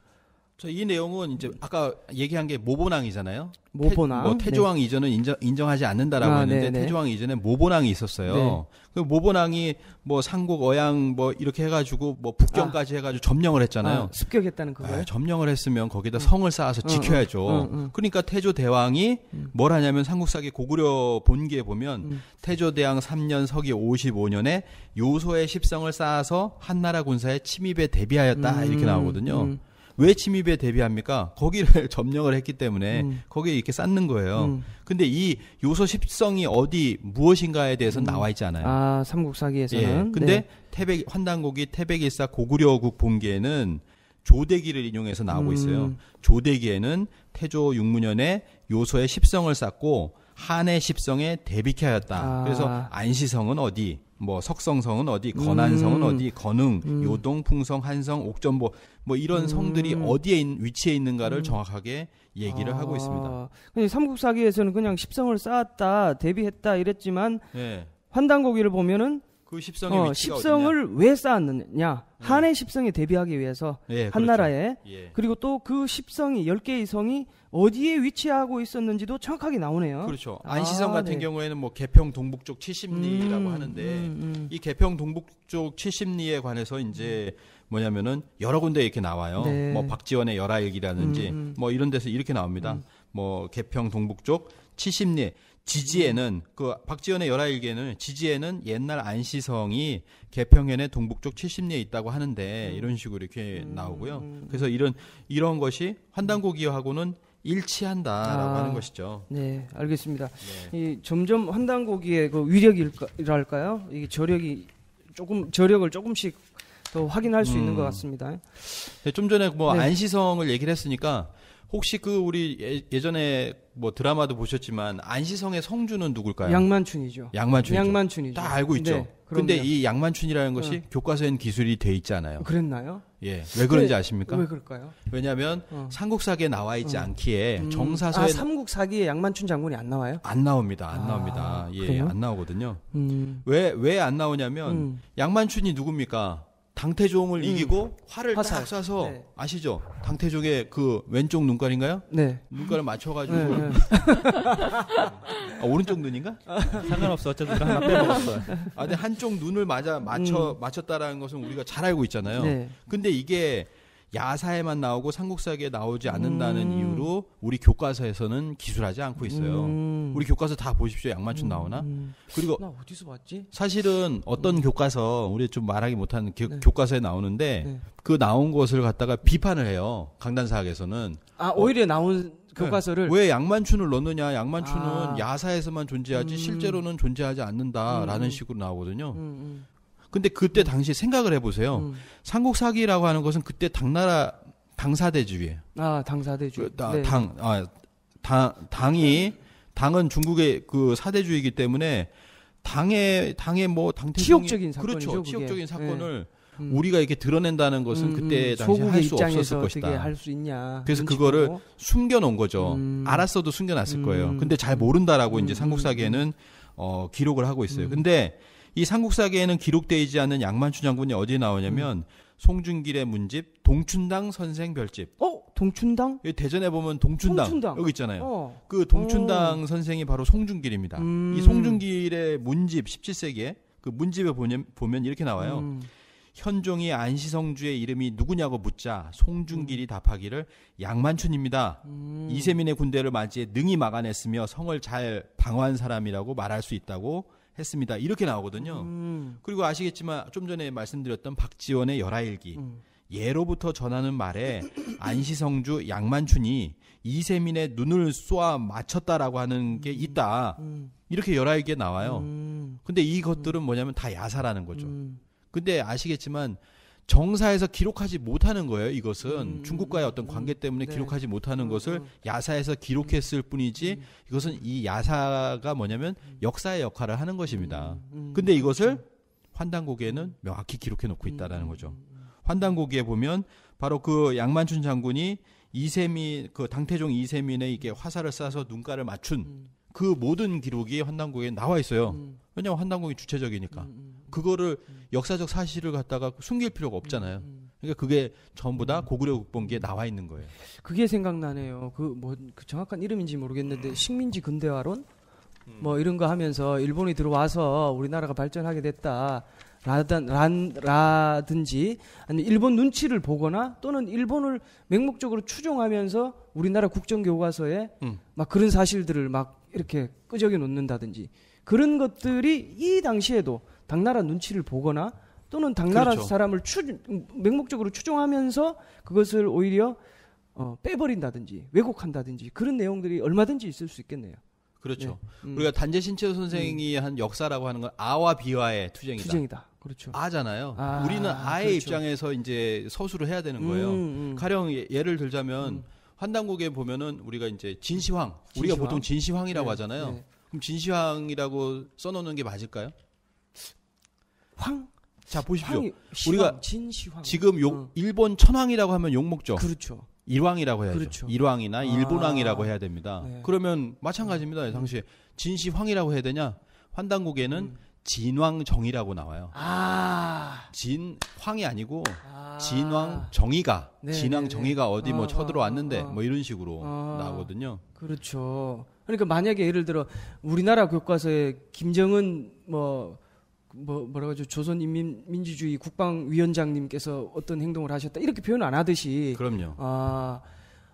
저이 내용은 이제 아까 얘기한 게 모본왕이잖아요. 모본왕. 태, 뭐 태조왕 네. 이전은 인정, 인정하지 않는다라고 아, 했는데 네네. 네. 태조왕 이전에 모본왕이 있었어요. 네. 그 모본왕이 뭐 상국 어양 뭐 이렇게 해가지고 뭐 북경까지 아. 해가지고 점령을 했잖아요. 아, 습격했다는 거예요 아, 점령을 했으면 거기다 응. 음. 성을 쌓아서 어, 지켜야죠. 응, 어, 응, 어, 그러니까 태조 대왕이 음. 뭘 하냐면 삼국사기 고구려 본기에 보면 음. 태조 대왕 3년 서기 55년에 요소의 십성을 쌓아서 한나라 군사의 침입에 대비하였다 이렇게 나오거든요. 왜 침입에 대비합니까? 거기를 점령을 했기 때문에 음. 거기에 이렇게 쌓는 거예요. 음. 근데 이 요소 십성이 어디 무엇인가에 대해서 음. 나와 있잖아요 아, 삼국사기에서는. 예. 근데 네. 태백 환단곡이 태백일사 고구려국 본기에는 조대기를 인용해서 나오고 음. 있어요. 조대기에는 태조 6무년에 요소의 십성을 쌓고 한의 십성에 대비케 하였다. 아. 그래서 안시성은 어디, 뭐 석성성은 어디, 건안성은 음. 어디, 건흥, 음. 요동, 풍성, 한성, 옥전보 뭐, 뭐 이런 음. 성들이 어디에 있, 위치에 있는가를 음. 정확하게 얘기를 아. 하고 있습니다. 근데 삼국사기에서는 그냥 십성을 쌓았다, 대비했다 이랬지만 네. 환단고기를 보면은 그 십성의 어, 십성을 어디냐? 왜 쌓았느냐? 네. 한의 십성에 대비하기 위해서 예, 한나라에 그렇죠. 예. 그리고 또 그 십성이 열 개의 성이 어디에 위치하고 있었는지도 정확하게 나오네요. 그렇죠. 아, 안시성 아, 같은 네. 경우에는 뭐 개평 동북쪽 70리라고 음, 하는데 음, 음. 이 개평 동북쪽 70리에 관해서 이제 뭐냐면은 여러 군데 이렇게 나와요. 네. 뭐 박지원의 열하일기라든지 음, 음. 뭐 이런 데서 이렇게 나옵니다. 음. 뭐 개평 동북쪽 70리 지지에는 그 박지원의 열하일기에는 지지에는 옛날 안시성이 개평현의 동북쪽 70리에 있다고 하는데 음. 이런 식으로 이렇게 음. 나오고요. 그래서 이런 이런 것이 환단고기하고는 일치한다라고 아, 하는 것이죠. 네, 알겠습니다. 네. 이 점점 환단고기의 그 위력이랄까요? 이게 저력이 조금 저력을 조금씩 더 확인할 수 음. 있는 것 음. 같습니다. 네, 좀 전에 뭐 네. 안시성을 얘기를 했으니까 혹시 그 우리 예, 예전에 뭐 드라마도 보셨지만 안시성의 성주는 누굴까요? 양만춘이죠. 양만춘. 양만춘이죠. 다 알고 있죠. 네, 그럼 근데 이 양만춘이라는 어. 것이 어. 교과서엔 기술이 돼 있잖아요. 그랬나요? 예. 왜 그런지 네, 아십니까? 왜 그럴까요? 왜냐하면 어. 삼국사기에 나와 있지 어. 않기에 음. 정사서에 아, 삼국사기에 양만춘 장군이 안 나와요? 안 나옵니다. 안 아, 나옵니다. 예, 그래요? 안 나오거든요. 왜왜 음. 안 나오냐면 음. 양만춘이 누굽니까? 당태종을 음. 이기고 활을 화살. 딱 쏴서 네. 아시죠? 당태종의 그 왼쪽 눈깔인가요? 네. 눈깔을 맞춰가지고 네, 네. 아, 오른쪽 눈인가? 상관없어 어쨌든 하나 빼먹었어. 아 근데 한쪽 눈을 맞아 맞춰 음. 맞췄다라는 것은 우리가 잘 알고 있잖아요. 네. 근데 이게 야사에만 나오고 삼국사기에 나오지 않는다는 음. 이유로 우리 교과서에서는 기술하지 않고 있어요. 음. 우리 교과서 다 보십시오. 양만춘 음, 나오나? 음. 그리고 나 어디서 봤지? 사실은 음. 어떤 교과서 우리 좀 말하기 못하는 네. 교과서에 나오는데 네. 그 나온 것을 갖다가 비판을 해요. 강단사학에서는 아 오히려 어, 나온 네. 교과서를 왜 양만춘을 넣느냐? 양만춘은 아. 야사에서만 존재하지 음. 실제로는 존재하지 않는다라는 식으로 나오거든요. 근데 그때 음. 당시 음. 생각을 해보세요. 음. 삼국 사기라고 하는 것은 그때 당나라 당사대주의예요. 아 당사대주의. 그, 네. 당, 아, 당 당이 당은 중국의 그 사대주의이기 때문에 당의 당의 뭐 당태종이 치욕적인 사건이죠. 그렇죠. 그게. 치욕적인 사건을 네. 음. 우리가 이렇게 드러낸다는 것은 음, 음. 그때 당시 할 수 없었을 것이다. 할수 있냐. 그래서 그거를 보고. 숨겨놓은 거죠. 음. 알았어도 숨겨놨을 음. 거예요. 근데 잘 모른다라고 음. 이제 삼국사기에는 어, 기록을 하고 있어요. 근데 이 삼국사기에는 기록되어 있지 않은 양만춘 장군이 어디 에 나오냐면 음. 송준길의 문집 동춘당 선생 별집. 어? 동춘당? 예, 대전에 보면 동춘당, 송춘당. 여기 있잖아요. 어. 그 동춘당 어. 선생이 바로 송준길입니다. 음. 이 송준길의 문집 17세기에 그 문집에 보면, 보면 이렇게 나와요. 음. 현종이 안시성주의 이름이 누구냐고 묻자 송준길이 음. 답하기를 양만춘입니다. 음. 이세민의 군대를 맞이해 능히 막아냈으며 성을 잘 방어한 사람이라고 말할 수 있다고 했습니다. 이렇게 나오거든요. 음. 그리고 아시겠지만 좀 전에 말씀드렸던 박지원의 열하일기 음. 예로부터 전하는 말에 안시성주 양만춘이 이세민의 눈을 쏘아 맞췄다라고 하는 게 음. 있다. 음. 이렇게 열하일기에 나와요. 음. 근데 이것들은 뭐냐면 다 야사라는 거죠. 음. 근데 아시겠지만 정사에서 기록하지 못하는 거예요. 이것은 음, 중국과의 어떤 음, 관계 때문에 음, 기록하지 못하는 음, 것을 음. 야사에서 기록했을 뿐이지 이것은 이 야사가 뭐냐면 역사의 역할을 하는 것입니다. 근데 이것을 그렇죠. 환단고기에는 명확히 기록해 놓고 있다라는 거죠. 환단고기에 보면 바로 그 양만춘 장군이 이세민 그 당태종 이세민의 이게 화살을 쏴서 눈가를 맞춘 그 모든 기록이 환단고기에 나와 있어요. 왜냐하면 환단고기 주체적이니까. 그거를 음. 역사적 사실을 갖다가 숨길 필요가 없잖아요. 음. 음. 그러니까 그게 전부 다 고구려 국본기에 나와 있는 거예요. 그게 생각나네요. 그뭐그 뭐, 그 정확한 이름인지 모르겠는데 음. 식민지 근대화론 음. 뭐 이런 거 하면서 일본이 들어와서 우리나라가 발전하게 됐다. 라든, 란, 라든지 아니면 일본 눈치를 보거나 또는 일본을 맹목적으로 추종하면서 우리나라 국정교과서에 음. 막 그런 사실들을 막 이렇게 끄적여 놓는다든지 그런 것들이 이 당시에도 당나라 눈치를 보거나 또는 당나라 그렇죠. 사람을 추, 맹목적으로 추종하면서 그것을 오히려 어, 빼버린다든지 왜곡한다든지 그런 내용들이 얼마든지 있을 수 있겠네요. 그렇죠. 네. 음. 우리가 단재 신채호 선생이 음. 한 역사라고 하는 건 아와 비와의 투쟁이다. 투쟁이다. 그렇죠. 아잖아요. 아, 우리는 아의 그렇죠. 입장에서 이제 서술을 해야 되는 음, 거예요. 음, 가령 예, 예를 들자면 음. 환단곡에 보면은 우리가 이제 진시황, 진시황. 우리가 보통 진시황이라고 네, 하잖아요. 네. 그럼 진시황이라고 써놓는 게 맞을까요? 황? 자 보십시오. 황이, 시황, 우리가 진시황. 지금 욕 어. 일본 천황이라고 하면 욕 먹죠. 그렇죠. 일왕이라고 해야죠. 그렇죠. 일왕이나 아. 일본왕이라고 해야 됩니다. 네. 그러면 마찬가지입니다. 음. 당시에 진시황이라고 해야 되냐? 환당국에는 음. 진왕정이라고 나와요. 아. 진황이 아니고 아. 진왕정이가 네, 진왕정이가 네, 네. 어디 뭐 어, 쳐들어왔는데 어, 어. 뭐 이런 식으로 나오거든요. 그렇죠. 그러니까 만약에 예를 들어 우리나라 교과서에 김정은 뭐뭐 뭐라고 하죠 조선인민민주주의 국방위원장님께서 어떤 행동을 하셨다 이렇게 표현 안 하듯이 그럼요. 아,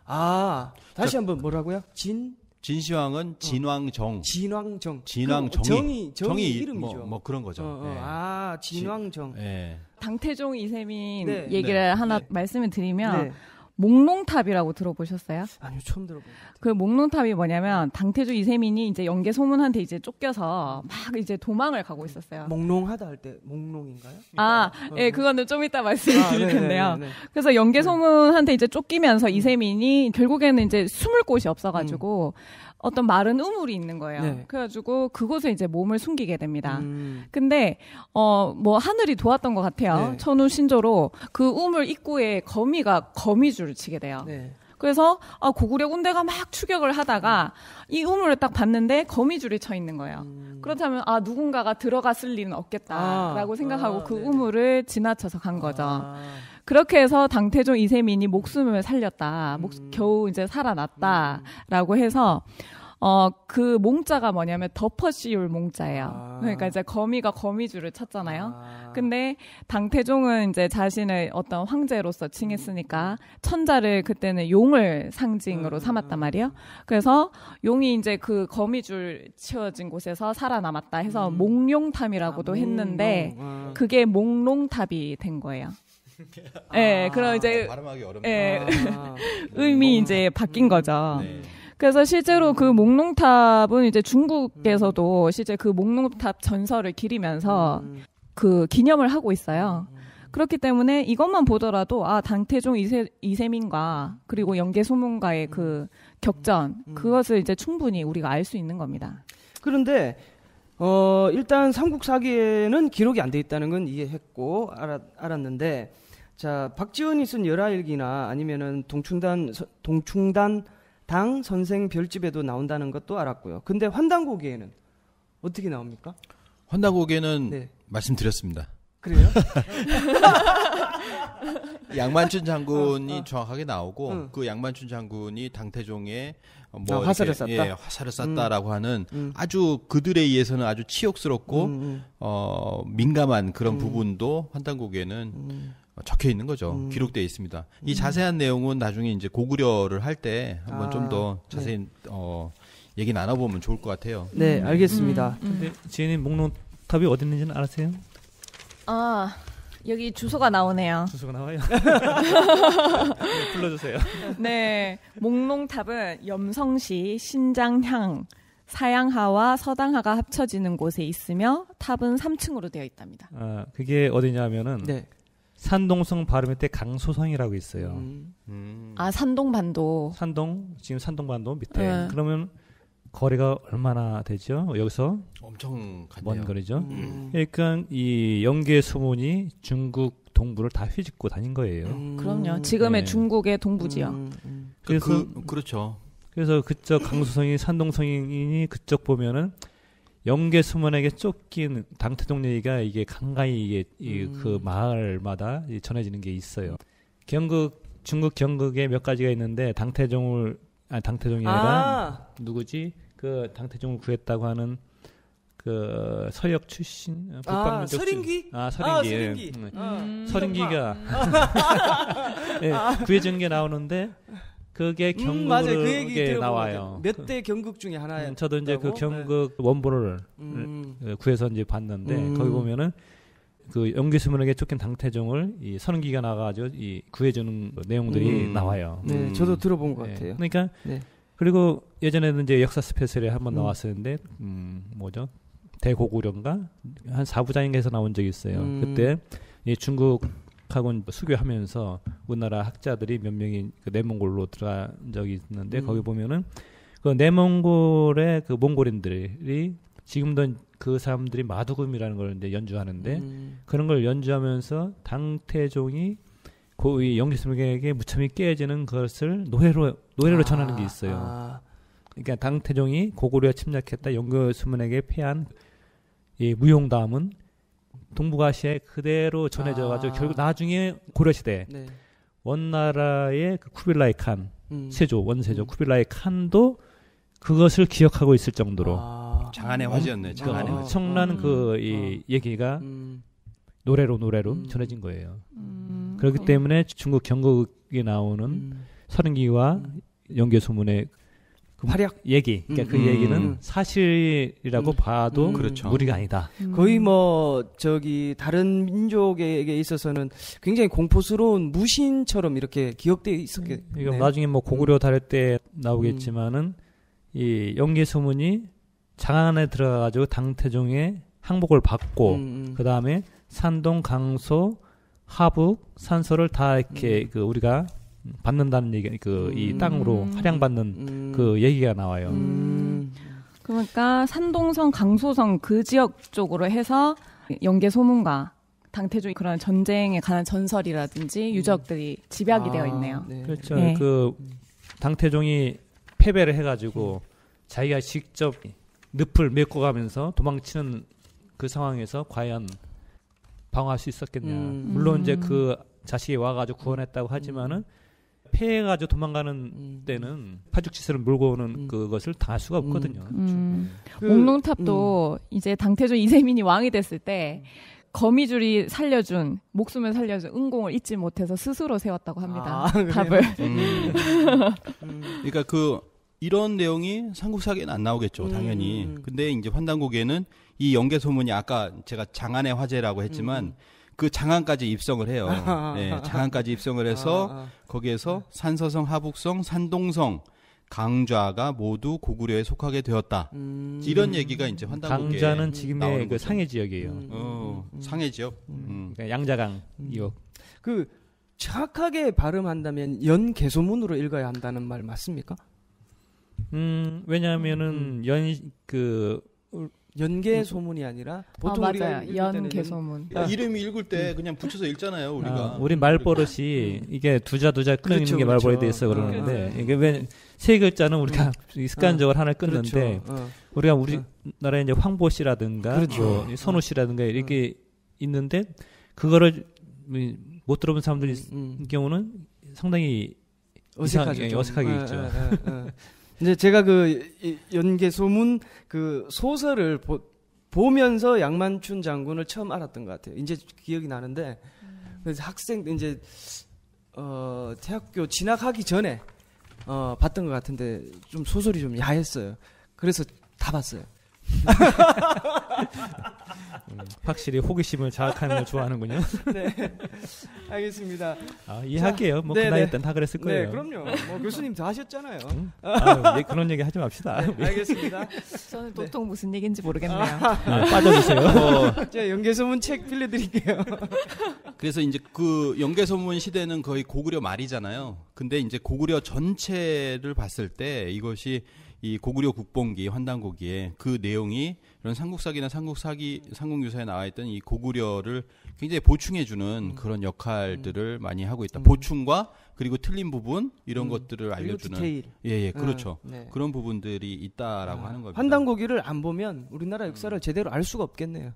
아 다시 한번 뭐라고요? 진 진시황은 진왕정. 어. 진왕정. 그 진왕정이 정이, 정이, 정이 이름이죠. 뭐, 뭐 그런 거죠. 어, 어. 네. 아 진왕정. 진, 예. 네. 당태종 이세민 네. 얘기를 네. 하나 네. 말씀을 드리면. 네. 목롱탑이라고 들어보셨어요? 아니요, 처음 들어봅니그 목롱탑이 뭐냐면 당태주 이세민이 이제 연계 소문한테 이제 쫓겨서 막 이제 도망을 가고 있었어요. 목롱하다 할때 목롱인가요? 아, 그러니까, 예, 어, 그거는 좀 이따 말씀드릴 아, 네, 네, 텐데요. 네네네. 네, 그래서 연계 소문한테 이제 쫓기면서 이세민이 결국에는 이제 숨을 곳이 없어가지고 음. 어떤 마른 우물이 있는 거예요. 네. 그래가지고 그곳에 이제 몸을 숨기게 됩니다. 음. 근데 어 뭐 하늘이 도왔던 것 같아요. 네. 천우 신조로 그 우물 입구에 거미가 거미줄을 치게 돼요. 네. 그래서 아, 고구려 군대가 막 추격을 하다가 이 우물을 딱 봤는데 거미줄이 쳐 있는 거예요. 음. 그렇다면 아 누군가가 들어갔을 리는 없겠다라고 아, 생각하고 아, 그 네네. 우물을 지나쳐서 간 거죠. 아. 그렇게 해서 당태종 이세민이 목숨을 살렸다. 목, 음. 겨우 이제 살아났다라고 해서 어, 그 몽자가 뭐냐면 덮어 씌울 몽자예요. 아. 그러니까 이제 거미가 거미줄을 찾잖아요. 아. 근데 당태종은 이제 자신을 어떤 황제로서 칭했으니까 음. 천자를 그때는 용을 상징으로 음. 삼았단 말이에요. 그래서 용이 이제 그 거미줄 치워진 곳에서 살아남았다 해서 음. 몽룡탑이라고도 아, 했는데 몽룡. 아. 그게 몽롱탑이 된 거예요. 아, 예, 네, 그럼 이제 발음하기 어렵네. 네, 의미 이제 바뀐 거죠. 네. 그래서 실제로 그 목농탑은 이제 중국에서도 실제 그 목농탑 전설을 기리면서 그 기념을 하고 있어요. 그렇기 때문에 이것만 보더라도 아 당태종 이세, 이세민과 그리고 연계 소문가의 그 격전 음. 그것을 이제 충분히 우리가 알 수 있는 겁니다. 그런데 어 일단 삼국사기에는 기록이 안 돼 있다는 건 이해했고 알았, 알았는데 자 박지원이 쓴 열하일기나 아니면은 동충단 동충단 당 선생 별집에도 나온다는 것도 알았고요. 근데 환단고기에는 어떻게 나옵니까? 환단고기에는 네. 말씀드렸습니다. 그래요? 양만춘 장군이 어, 어. 정확하게 나오고 응. 그 양만춘 장군이 당태종의 아, 뭐 아, 화살을 쐈다, 예, 화살을 음. 쐈다라고 음. 하는 음. 아주 그들에 의해서는 아주 치욕스럽고 음, 음. 어 민감한 그런 음. 부분도 환단곡에는 적혀 있는 거죠. 음. 기록되어 있습니다. 이 음. 자세한 내용은 나중에 이제 고구려를 할 때 한번 아, 좀더 네. 자세히 네. 어, 얘기 나눠보면 좋을 것 같아요. 네, 음. 알겠습니다. 음, 음. 근데 지혜님 목록탑이 어디 있는지는 알았어요? 아, 여기 주소가 나오네요. 주소가 나와요. 네, 불러주세요. 네, 목롱탑은 염성시 신장향 사양하와 서당하가 합쳐지는 곳에 있으며 탑은 3층으로 되어 있답니다. 아, 그게 어디냐면은 네. 산동성 발음 밑에 강소성이라고 있어요. 음. 음. 아 산동반도. 산동 지금 산동반도 밑에. 네. 그러면 거리가 얼마나 되죠? 여기서 엄청 갔네요. 먼 거리죠. 음. 음. 그러니까 이 영계 소문이 중국 동부를 다 휘짓고 다닌 거예요. 음. 그럼요. 지금의 네. 중국의 동부지요. 음. 음. 그래서 그, 그 렇죠 그래서 그쪽 강수성이 산동성이 니 그쪽 보면은 영계수문에게 쫓긴 당태종 얘기가 이게 간간히 이게 음. 그 마을마다 전해지는 게 있어요. 경극 중국 경극에 몇 가지가 있는데 당태종을 아 당태종이 아니라 아. 누구지 그 당태종을 구했다고 하는 그 서역 출신 북방민족 어, 아, 아, 아, 서린기 아 서린기, 아, 서린기. 음. 음. 서린기가 네, 음. 예, 구해준 게 나오는데 그게 경극에 음, 그 나와요. 몇 대 경극 중에 하나예요. 음, 저도 이제 그 경극 네. 원본을 음. 예, 구해서 이제 봤는데 음. 거기 보면은 그 연기수문에게 쫓긴 당태종을 이 선기가 나가지고 이 구해주는 그 내용들이 음. 나와요. 네, 음. 저도 들어본 것 예. 같아요. 네. 그러니까 네. 그리고 예전에는 이제 역사 스페셜에 한번 나왔었는데 음 뭐죠 대고구령인가한 사부장인가에서 나온 적이 있어요. 그때 이 중국 학원 뭐 수교하면서 우리나라 학자들이 몇 명이 그 내몽골로 들어간 적이 있는데 음. 거기 보면은 그 내몽골의 그 몽골인들이 지금도 그 사람들이 마두금이라는 걸 이제 연주하는데 음. 그런 걸 연주하면서 당태종이 고위 영지수에게 무참히 깨지는 것을 노래로 노래로 아, 전하는 게 아, 있어요. 아. 그러니까 당태종이 고구려 침략했다 영교스문에게 패한 이 무용담은 동북아시아에 그대로 전해져 가지고 아. 결국 나중에 고려 시대 네. 원나라의 그 쿠빌라이 칸 음. 세조 원세조 음. 쿠빌라이 칸도 그것을 기억하고 있을 정도로 아. 장안의 화제였네. 그 장안의 화제. 엄청난 그이 음. 음. 어. 얘기가 음. 노래로 노래로 음. 전해진 거예요. 그렇기 어. 때문에 중국 경극에 나오는 서른기와 연개소문의 그 활약 얘기 그러니까 음, 그 음. 음 얘기는 음. 사실이라고 음. 봐도 그렇죠. 무리가 아니다. 음. 거의 뭐 저기 다른 민족에게 있어서는 굉장히 공포스러운 무신처럼 이렇게 기억돼있었게 이거 네. 나중에 뭐 고구려 다를때 나오겠지만은 이 연개 소문이 장안 안에 들어가가지고 당태종의 항복을 받고 그 다음에 산동 강소 하북 산소를 다 이렇게 그 우리가 받는다는 얘기 그이 음. 땅으로 할양받는 음. 그 얘기가 나와요. 음. 그러니까 산동성, 강소성 그 지역 쪽으로 해서 영계 소문과 당태종 그런 전쟁에 관한 전설이라든지 음. 유적들이 집약이 아, 되어 있네요. 네. 그렇죠. 네. 그 당태종이 패배를 해가지고 자기가 직접 늪을 메꿔가면서 도망치는 그 상황에서 과연 방어할 수 있었겠냐. 음. 물론 이제 그 자식이 와가지고 구원했다고 하지만은 패해가지고 도망가는 음. 때는 파죽지세를 물고 오는 음. 그것을 당할 수가 음. 없거든요. 음. 그렇죠. 음. 그 그 탑도 음. 이제 당태조 이세민이 왕이 됐을 때 거미줄이 살려준 목숨을 살려준 은공을 잊지 못해서 스스로 세웠다고 합니다. 아, 답을. 그러니까 그 이런 내용이 삼국사기에는 안 나오겠죠, 당연히. 근데 이제 환단국에는이연계 소문이 아까 제가 장안의 화제라고 했지만. 그 장안까지 입성을 해요. 네, 장안까지 입성을 해서 아, 아, 아. 거기에서 네. 산서성, 하북성, 산동성 강좌가 모두 고구려에 속하게 되었다. 음. 이런 얘기가 이제 환단국에 강좌는 지금의 그 상해 지역이에요. 음. 어, 상해 지역. 음. 음. 그러니까 양자강 이요. 음. 그 정확하게 발음한다면 연개소문으로 읽어야 한다는 말 맞습니까? 음, 왜냐하면은 음, 연그 연계 음. 소문이 아니라 아, 보통 아, 우리가 연계 소문 아. 이름 이 읽을 때 그냥 붙여서 읽잖아요 아, 우리가. 우리 말버릇이 음. 이게 두자 두자 끊는 그렇죠, 게 말버릇이 그렇죠. 돼서 그러는데 아, 그렇죠. 이게 왜 세 글자는 우리가 익습관적으로 음. 하나를 끊는데 그렇죠. 어. 우리가 우리나라에 어. 이제 황보 씨라든가 그렇죠. 뭐 선우 씨라든가 이렇게 있는데 그거를 못 들어본 사람들 이 음. 경우는 상당히 어색하죠. 이상, 어색하게 아, 읽죠. 아, 아, 이제 제가 그 연계 소문 그 소설을 보, 보면서 양만춘 장군을 처음 알았던 것 같아요. 이제 기억이 나는데 음. 학생 이제 어 대학교 진학하기 전에 어 봤던 것 같은데 좀 소설이 좀 야했어요. 그래서 다 봤어요. 음, 확실히 호기심을 자극하는 걸 좋아하는군요. 네, 알겠습니다. 아, 이해할게요. 뭐 네네. 그 나이 땐다 네. 그랬을 네, 거예요. 네, 그럼요. 뭐 교수님 다 하셨잖아요. 음? 아, 아유, 예, 그런 얘기 하지 맙시다. 네, 예. 알겠습니다. 저는 네. 도통 네. 무슨 얘기인지 모르겠네요. 아, 네, 빠져주세요. 어, 제가 연계소문 책 빌려드릴게요. 그래서 이제 그 연계소문 시대는 거의 고구려 말이잖아요. 근데 이제 고구려 전체를 봤을 때 이것이 이 고구려 국본기 환단고기에 그 내용이 이런 삼국사기나 삼국사기 삼국유사에 나와 있던 이 고구려를 굉장히 보충해 주는 음. 그런 역할들을 음. 많이 하고 있다. 음. 보충과 그리고 틀린 부분 이런 것들을 알려 주는 예예 예, 예 그렇죠. 네. 그런 부분들이 있다라고 아, 하는 겁니다. 환단고기를 안 보면 우리나라 역사를 제대로 알 수가 없겠네요.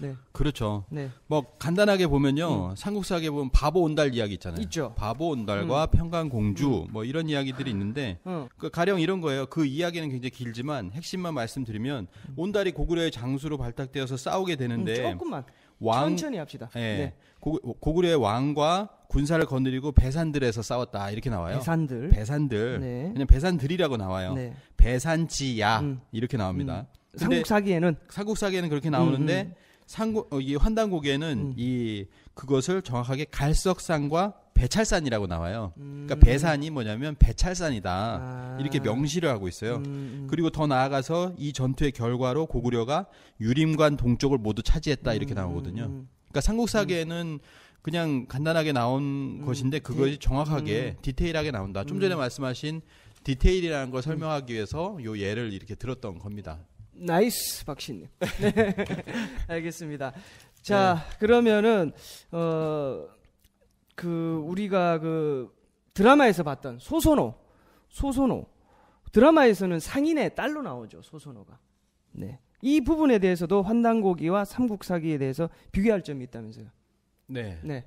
네. 그렇죠. 네. 뭐 간단하게 보면요. 음. 삼국사학에 보면 바보 온달 이야기 있잖아요. 있죠. 바보 온달과 음. 평강공주 음. 뭐 이런 이야기들이 있는데 음. 그 가령 이런 거예요. 그 이야기는 굉장히 길지만 핵심만 말씀드리면 음. 온달이 고구려의 장수로 발탁되어서 싸우게 되는데 음, 조금만 왕, 천천히 합시다. 예, 네. 고, 구려의 왕과 군사를 거느리고 배산들에서 싸웠다 이렇게 나와요. 배산들. 배산들. 네. 그냥 배산들이라고 나와요. 네. 배산지야 이렇게 나옵니다. 삼국사기에는 삼국사기에는 그렇게 나오는데 상고 어, 이 환단고개는 음. 이 그것을 정확하게 갈석산과 배찰산이라고 나와요. 그러니까 음. 그러니까 배산이 뭐냐면 배찰산이다 아. 이렇게 명시를 하고 있어요. 음, 음. 그리고 더 나아가서 이 전투의 결과로 고구려가 유림관 동쪽을 모두 차지했다 이렇게 음, 나오거든요. 음, 그러니까 삼국사기에는 그냥 간단하게 나온 것인데 그것이 정확하게 디테일하게 나온다. 좀 전에 말씀하신 디테일이라는 걸 설명하기 위해서 요 예를 이렇게 들었던 겁니다. 나이스 박신님. 알겠습니다. 자 네. 그러면은 어 그 우리가 그 드라마에서 봤던 소소노소소노 드라마에서는 상인의 딸로 나오죠 소소노가 네. 이 부분에 대해서도 환단고기와 삼국사기에 대해서 비교할 점이 있다면서요. 네. 네.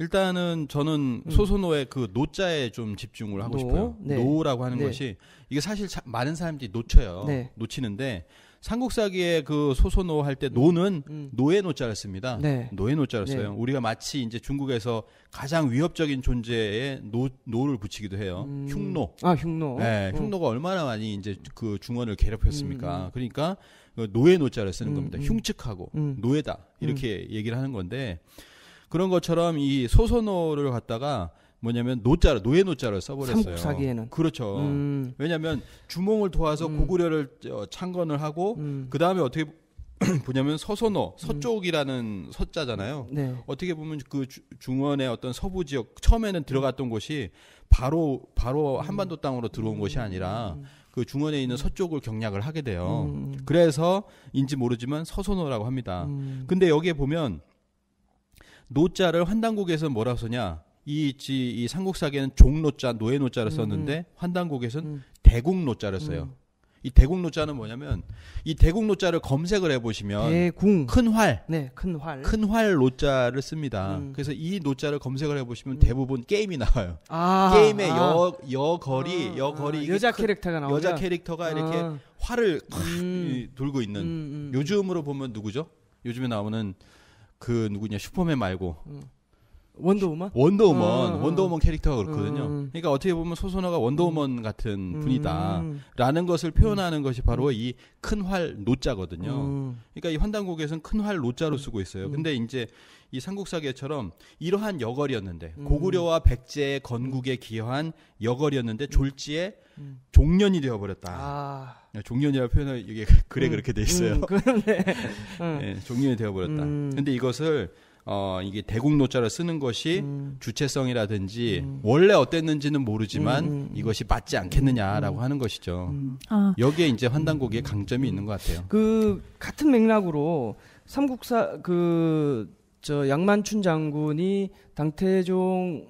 일단은 저는 음. 소소노의 그 노자에 좀 집중을 하고 노? 싶어요. 네. 노라고 하는 네. 것이 이게 사실 자, 많은 사람들이 놓쳐요. 네. 놓치는데 삼국사기에그 소소노 할 때 노는 음. 노예 노자를 씁니다. 네. 노예 노자를 써요. 네. 우리가 마치 이제 중국에서 가장 위협적인 존재에 노, 노를 붙이기도 해요. 음. 흉노. 아 흉노. 네, 어. 흉노가 얼마나 많이 이제 그 중원을 괴롭혔습니까? 음. 그러니까 그 노예 노자를 쓰는 음, 겁니다. 흉측하고 노예다 이렇게 얘기를 하는 건데. 그런 것처럼 이 소선호를 갖다가 뭐냐면 노자를 노예 노자를 써버렸어요. 삼국사기에는 그렇죠. 음. 왜냐하면 주몽을 도와서 음. 고구려를 어, 창건을 하고 음. 그 다음에 어떻게 보냐면 서선호 서쪽이라는 서자잖아요. 음. 네. 어떻게 보면 그 중원의 어떤 서부 지역 처음에는 들어갔던 곳이 바로 바로 음. 한반도 땅으로 들어온 것이 음. 아니라 그 중원에 있는 서쪽을 경략을 하게 돼요. 그래서 인지 모르지만 서선호라고 합니다. 근데 여기에 보면 노자를 환당국에서 뭐라 쓰냐? 이, 지, 이 삼국사기에는 종노자, 노예노자를 음, 음. 썼는데 음. 환당국에서는 음. 대국노자를 써요. 음. 이 대국노자는 뭐냐면 이 대국노자를 검색을 해보시면 큰 활, 네, 큰 활, 큰 활 노자를 씁니다. 음. 그래서 이 노자를 검색을 해보시면 음. 대부분 게임이 나와요. 아, 게임의 아. 여 여거리, 아, 여거리 아, 여자 큰, 캐릭터가 나오죠. 여자 캐릭터가 아. 이렇게 활을 음. 돌고 있는. 음, 요즘으로 보면 누구죠? 요즘에 나오는 그 누구냐 슈퍼맨 말고 음. 원더우먼? 원더우먼. 아, 아, 원더우먼 캐릭터가 그렇거든요. 음. 음. 그러니까 어떻게 보면 소소나가 원더우먼 음. 같은 음. 분이다라는 것을 표현하는 음. 것이 바로 이 큰 활 노자거든요. 음. 그러니까 이 환단곡에서는 큰 활 노자로 쓰고 있어요. 근데 이제 이 삼국사계처럼 이러한 여걸이었는데 고구려와 백제의 건국에 기여한 여걸이었는데 졸지에 종년이 되어버렸다. 아. 네, 종년이라고 표현을 이게 글에 그렇게 돼 있어요. 그러네. 네, 종년이 되어버렸다. 근데 이것을 어, 이게 대국노자를 쓰는 것이 음. 주체성이라든지 음. 원래 어땠는지는 모르지만 음. 음. 이것이 맞지 않겠느냐라고 음. 하는 것이죠. 음. 아. 여기에 이제 환단고기의 강점이 있는 것 같아요. 그 같은 맥락으로 삼국사 그 저 양만춘 장군이 당태종을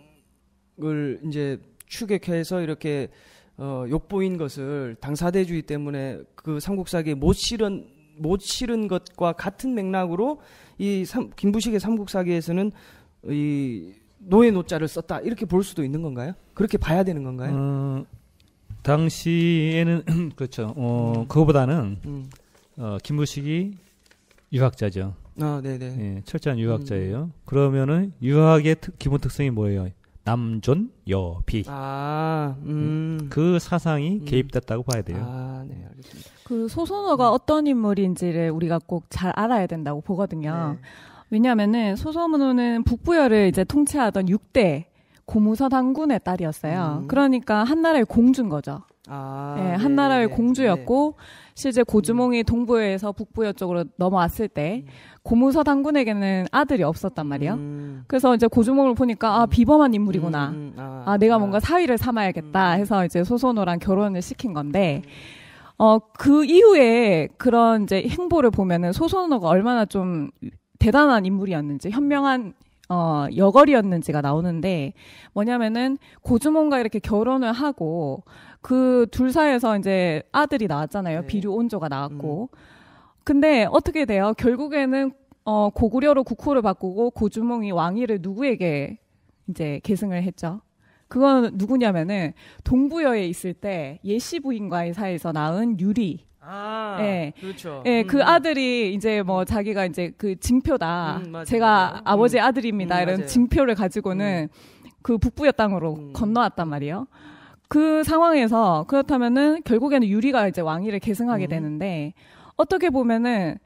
이제 추격해서 이렇게 어, 욕보인 것을 당사대주의 때문에 그 삼국사기에 못 실은 못 실은 것과 같은 맥락으로 이 삼, 김부식의 삼국사기에서는 이 노예 노자를 썼다 이렇게 볼 수도 있는 건가요? 그렇게 봐야 되는 건가요? 어, 당시에는 그렇죠. 어, 음. 그거보다는 음. 어, 김부식이 유학자죠. 아, 네네. 예, 철저한 음. 유학자예요. 음. 그러면은 유학의 특, 기본 특성이 뭐예요? 남존 여비. 아, 음. 그 사상이 음. 개입됐다고 봐야 돼요. 아, 네, 알겠습니다. 그소선호가 음. 어떤 인물인지를 우리가 꼭 잘 알아야 된다고 보거든요. 네. 왜냐하면은 소선호는 북부열을 이제 통치하던 6대 고무서당군의 딸이었어요. 음. 그러니까 한나라의 공주인 거죠. 아, 예, 네, 한나라의 네 공주였고 네. 실제 고주몽이 음. 동부에서 북부여 쪽으로 넘어왔을 때 음. 고무서 당군에게는 아들이 없었단 말이에요. 음. 그래서 이제 고주몽을 보니까 아 비범한 인물이구나. 아, 아, 내가 아. 뭔가 사위를 삼아야겠다 해서 이제 소선호랑 결혼을 시킨 건데. 어, 그 이후에 그런 이제 행보를 보면은 소선호가 얼마나 좀 대단한 인물이었는지, 현명한 어, 여걸이었는지가 나오는데 뭐냐면은 고주몽과 이렇게 결혼을 하고 그 둘 사이에서 이제 아들이 나왔잖아요. 네. 비류 온조가 나왔고. 음. 근데 어떻게 돼요? 결국에는 어, 고구려로 국호를 바꾸고 고주몽이 왕위를 누구에게 이제 계승을 했죠? 그건 누구냐면은 동부여에 있을 때 예시 부인과의 사이에서 낳은 유리 아, 예. 그렇죠. 예, 그 음. 그 아들이 이제 뭐 음. 자기가 이제 그 징표다. 음, 제가 아버지 음. 아들입니다. 음, 이런 맞아요. 징표를 가지고는 음. 그 북부여 땅으로 건너왔단 말이에요. 그 상황에서 그렇다면은 결국에는 유리가 이제 왕위를 계승하게 되는데 어떻게 보면은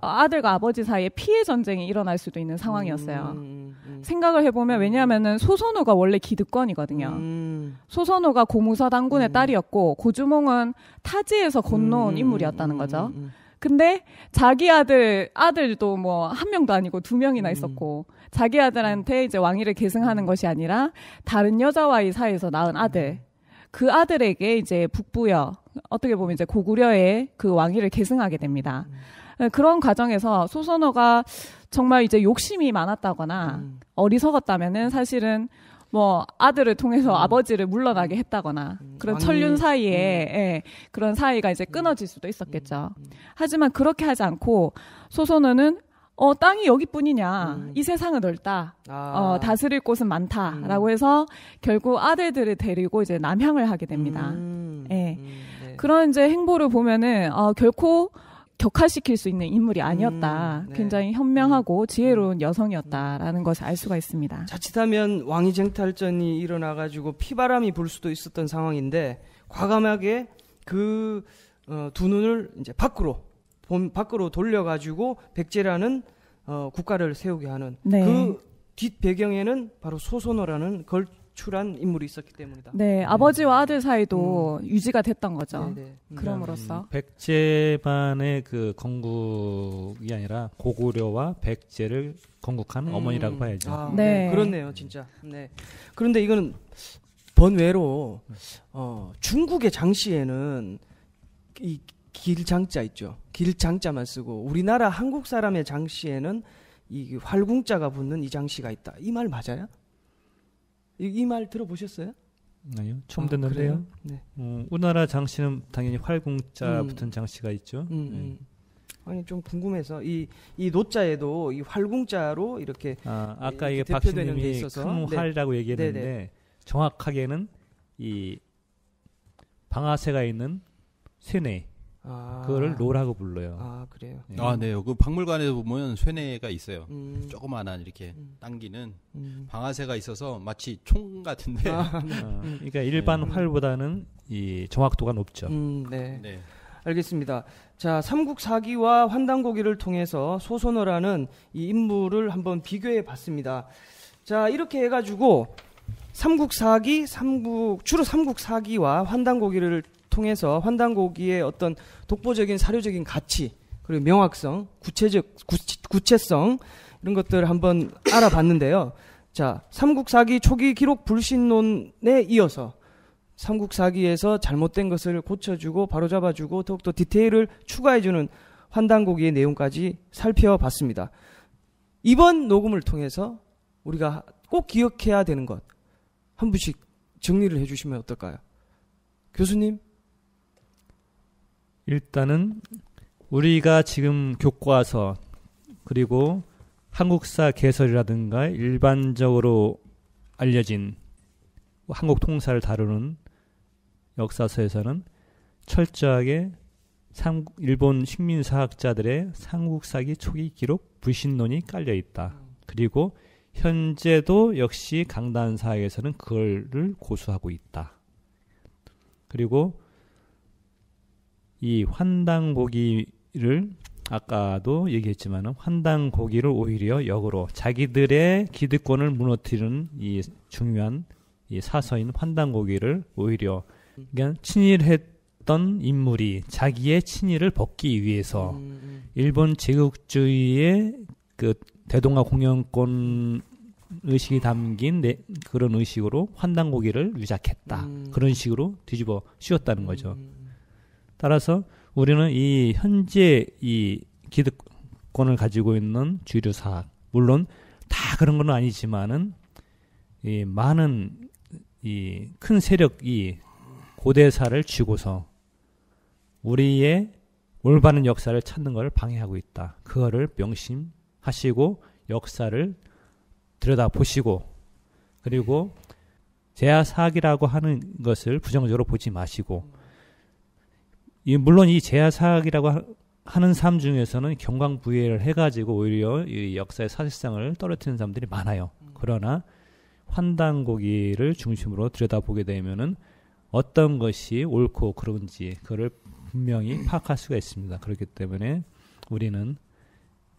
아들과 아버지 사이에 피해 전쟁이 일어날 수도 있는 상황이었어요. 음, 음. 음, 음. 생각을 해보면 음. 왜냐하면은 소선호가 원래 기득권이거든요. 음. 소선호가 고무사 당군의 딸이었고 고주몽은 타지에서 건너온 인물이었다는 거죠. 근데 자기 아들 아들도 뭐 한 명도 아니고 두 명이나 있었고 자기 아들한테 이제 왕위를 계승하는 것이 아니라 다른 여자와의 사이에서 낳은 아들 그 아들에게 이제 북부여 어떻게 보면 이제 고구려의 그 왕위를 계승하게 됩니다. 네, 그런 과정에서 소선호가 정말 이제 욕심이 많았다거나 음. 어리석었다면은 사실은 뭐 아들을 통해서 음. 아버지를 물러나게 했다거나 음. 음. 그런 아니, 천륜 사이에 음. 예, 그런 사이가 이제 음. 끊어질 수도 있었겠죠. 하지만 그렇게 하지 않고 소선호는 어 땅이 여기뿐이냐 이 세상은 넓다 아. 어 다스릴 곳은 많다라고 해서 결국 아들들을 데리고 이제 남향을 하게 됩니다. 예. 네. 그런 이제 행보를 보면은 어 결코 격화시킬 수 있는 인물이 아니었다. 음, 네. 굉장히 현명하고 음, 음. 지혜로운 여성이었다라는 것을 알 수가 있습니다. 자칫하면 왕위 쟁탈전이 일어나 가지고 피바람이 불 수도 있었던 상황인데 과감하게 그두 어, 눈을 이제 밖으로 본 밖으로 돌려 가지고 백제라는 어, 국가를 세우게 하는 네. 그 뒷배경에는 바로 소선호라는 걸 배출한 인물이 있었기 때문이다. 네, 네, 아버지와 아들 사이도 음. 유지가 됐던 거죠. 네, 네, 그럼으로써 백제만의 그 건국이 아니라 고구려와 백제를 건국한 음. 어머니라고 봐야죠. 아, 네. 네. 그렇네요, 진짜. 네. 그런데 이거는 번외로 어, 중국의 장씨에는 이 길장자 있죠. 길장자만 쓰고 우리나라 한국 사람의 장씨에는 이 활궁자가 붙는 이장씨가 있다. 이 말 맞아요? 이말 들어보셨어요? 아니요, 처음 아, 듣는데요. 네. 음, 우나라 장씨는 당연히 활궁자 음. 붙은 장씨가 있죠. 음, 네. 음. 아니 좀 궁금해서 이이 노자에도 이 활궁자로 이렇게 아, 아까 이게 박신님이 큰 네. 활이라고 네. 얘기했는데 네네. 정확하게는 이 방아쇠가 있는 쇠뇌 아. 그거를 노라고 불러요. 아 그래요. 예. 아, 네. 아네그 박물관에 보면 쇠뇌가 있어요. 음. 조그만한 이렇게 음. 당기는 음. 방아쇠가 있어서 마치 총 같은데. 아, 네. 아, 음. 그러니까 일반 네. 활보다는 이 정확도가 높죠. 음, 네. 네. 알겠습니다. 자, 삼국사기와 환단고기를 통해서 소선어라는 이 인물을 한번 비교해 봤습니다. 자, 이렇게 해가지고 삼국사기, 삼국 주로 삼국사기와 환단고기를 통해서 환단고기의 어떤 독보적인 사료적인 가치 그리고 명확성, 구체적 구체, 성 이런 것들 을 한번 알아봤는데요. 자, 삼국사기 초기 기록 불신론에 이어서 삼국사기에서 잘못된 것을 고쳐주고 바로잡아주고 더욱더 디테일을 추가해주는 환단고기의 내용까지 살펴봤습니다. 이번 녹음을 통해서 우리가 꼭 기억해야 되는 것 한 분씩 정리를 해주시면 어떨까요? 교수님? 일단은 우리가 지금 교과서 그리고 한국사 개설이라든가 일반적으로 알려진 한국 통사를 다루는 역사서에서는 철저하게 일본 식민사학자들의 삼국사기 초기 기록 불신론이 깔려 있다. 그리고 현재도 역시 강단사에서는 그걸 고수하고 있다. 그리고 이 환당 고기를 아까도 얘기했지만 환당 고기를 오히려 역으로 자기들의 기득권을 무너뜨리는 이 중요한 이 사서인 환당 고기를 오히려 그냥 친일했던 인물이 자기의 친일을 벗기 위해서 음, 음. 일본 제국주의의 그 대동아 공영권 의식이 담긴 내, 그런 의식으로 환당 고기를 유작했다 음. 그런 식으로 뒤집어 씌웠다는 음, 거죠. 음. 따라서 우리는 이 현재 이 기득권을 가지고 있는 주류 사학 물론 다 그런 건 아니지만은 이 많은 이 큰 세력이 고대사를 쥐고서 우리의 올바른 역사를 찾는 것을 방해하고 있다. 그거를 명심하시고 역사를 들여다보시고 그리고 제아사학이라고 하는 것을 부정적으로 보지 마시고 물론 이 제야 사학이라고 하, 하는 삶 중에서는 경광 부회를 해가지고 오히려 이 역사의 사실상을 떨어뜨리는 사람들이 많아요. 음. 그러나 환단고기를 중심으로 들여다보게 되면은 어떤 것이 옳고 그런지 그를 분명히 파악할 수가 있습니다. 그렇기 때문에 우리는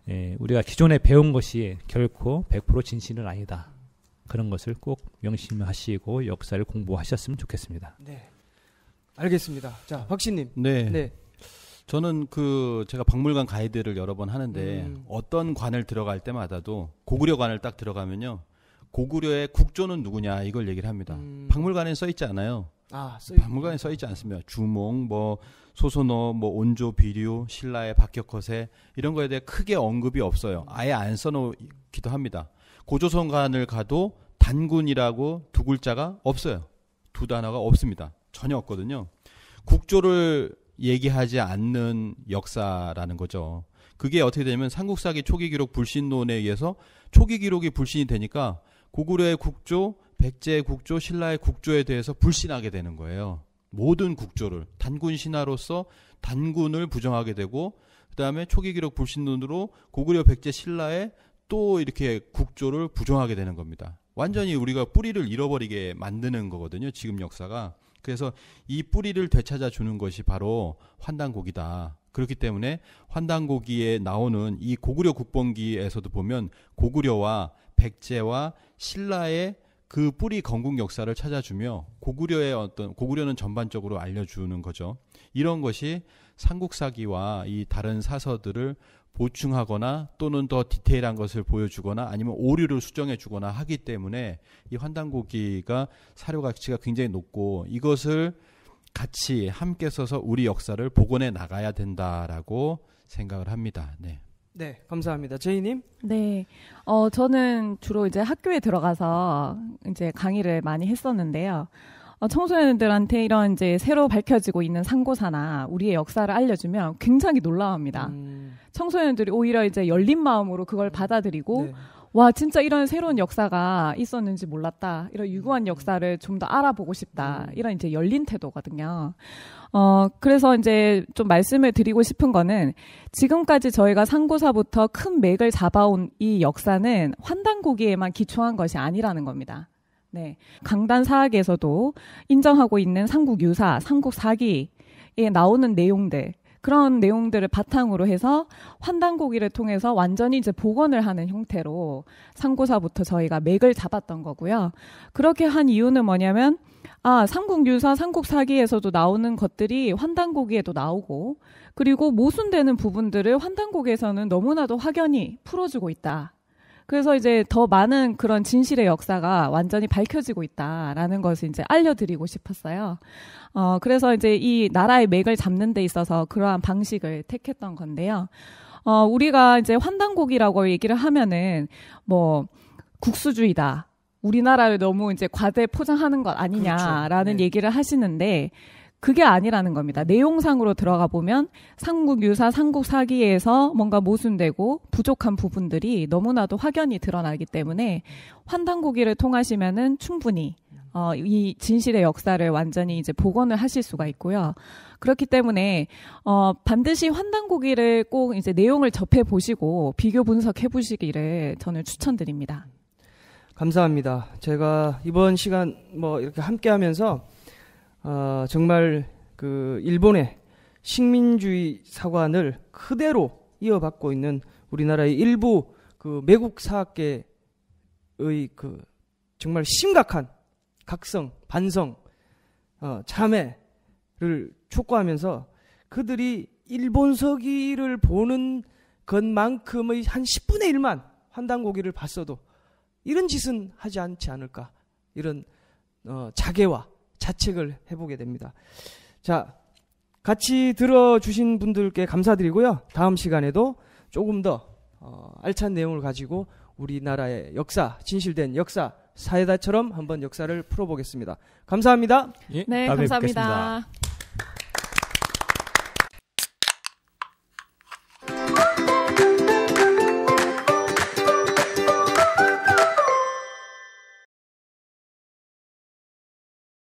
예, 우리가 기존에 배운 것이 결코 100% 진실은 아니다. 그런 것을 꼭 명심하시고 역사를 공부하셨으면 좋겠습니다. 네. 알겠습니다. 자, 박신님. 네. 네. 저는 그 제가 박물관 가이드를 여러 번 하는데 음. 어떤 관을 들어갈 때마다도 고구려 관을 딱 들어가면요. 고구려의 국조는 누구냐 이걸 얘기를 합니다. 음. 박물관에 써 있지 않아요. 아, 써 박물관에 써 있지 않습니다. 주몽, 뭐 소소노, 뭐 온조, 비류, 신라의 박격허세 이런 거에 대해 크게 언급이 없어요. 음. 아예 안 써놓기도 합니다. 고조선관을 가도 단군이라고 두 글자가 없어요. 두 단어가 없습니다. 전혀 없거든요. 국조를 얘기하지 않는 역사라는 거죠. 그게 어떻게 되냐면 삼국사기 초기 기록 불신론에 의해서 초기 기록이 불신이 되니까 고구려의 국조, 백제의 국조, 신라의 국조에 대해서 불신하게 되는 거예요. 모든 국조를 단군 신하로서 단군을 부정하게 되고 그다음에 초기 기록 불신론으로 고구려 백제 신라의 또 이렇게 국조를 부정하게 되는 겁니다. 완전히 우리가 뿌리를 잃어버리게 만드는 거거든요. 지금 역사가 그래서 이 뿌리를 되찾아 주는 것이 바로 환단고기다. 그렇기 때문에 환단고기에 나오는 이 고구려 국본기에서도 보면 고구려와 백제와 신라의 그 뿌리 건국 역사를 찾아주며 고구려의 어떤 고구려는 전반적으로 알려주는 거죠. 이런 것이 삼국사기와 이 다른 사서들을 보충하거나 또는 더 디테일한 것을 보여주거나 아니면 오류를 수정해 주거나 하기 때문에 이 환단고기가 사료 가치가 굉장히 높고 이것을 같이 함께 써서 우리 역사를 복원해 나가야 된다라고 생각을 합니다. 네. 네, 감사합니다. 제이님? 네. 어, 저는 주로 이제 학교에 들어가서 이제 강의를 많이 했었는데요. 어, 청소년들한테 이런 이제 새로 밝혀지고 있는 상고사나 우리의 역사를 알려주면 굉장히 놀라워합니다. 음. 청소년들이 오히려 이제 열린 마음으로 그걸 음. 받아들이고 네. 와 진짜 이런 새로운 역사가 있었는지 몰랐다 이런 유구한 음. 역사를 좀 더 알아보고 싶다 음. 이런 이제 열린 태도거든요. 어 그래서 이제 좀 말씀을 드리고 싶은 거는 지금까지 저희가 상고사부터 큰 맥을 잡아온 이 역사는 환단고기에만 기초한 것이 아니라는 겁니다. 네. 강단 사학에서도 인정하고 있는 삼국 유사, 삼국 사기에 나오는 내용들 그런 내용들을 바탕으로 해서 환단고기를 통해서 완전히 이제 복원을 하는 형태로 상고사부터 저희가 맥을 잡았던 거고요. 그렇게 한 이유는 뭐냐면 아, 삼국유사, 삼국사기에서도 나오는 것들이 환단고기에도 나오고, 그리고 모순되는 부분들을 환단고기에서는 너무나도 확연히 풀어주고 있다. 그래서 이제 더 많은 그런 진실의 역사가 완전히 밝혀지고 있다라는 것을 이제 알려드리고 싶었어요. 어, 그래서 이제 이 나라의 맥을 잡는 데 있어서 그러한 방식을 택했던 건데요. 어, 우리가 이제 환단곡이라고 얘기를 하면은 뭐 국수주의다. 우리나라를 너무 이제 과대 포장하는 것 아니냐라는 그렇죠. 네. 얘기를 하시는데 그게 아니라는 겁니다. 내용상으로 들어가 보면 삼국 유사, 삼국 사기에서 뭔가 모순되고 부족한 부분들이 너무나도 확연히 드러나기 때문에 환단고기를 통하시면은 충분히 어, 이 진실의 역사를 완전히 이제 복원을 하실 수가 있고요. 그렇기 때문에 어, 반드시 환단고기를 꼭 이제 내용을 접해 보시고 비교 분석해 보시기를 저는 추천드립니다. 감사합니다. 제가 이번 시간 뭐 이렇게 함께 하면서 어, 정말 그 일본의 식민주의 사관을 그대로 이어받고 있는 우리나라의 일부 그 매국 사학계의 그 정말 심각한 각성, 반성, 어, 참회를 촉구하면서 그들이 일본서기를 보는 것만큼의 한 10분의 1만 환단고기를 봤어도 이런 짓은 하지 않지 않을까 이런 어, 자괴와 자책을 해보게 됩니다. 자, 같이 들어주신 분들께 감사드리고요. 다음 시간에도 조금 더 어, 알찬 내용을 가지고 우리나라의 역사, 진실된 역사, 사이다처럼 한번 역사를 풀어보겠습니다. 감사합니다. 예, 네, 감사합니다. 뵙겠습니다.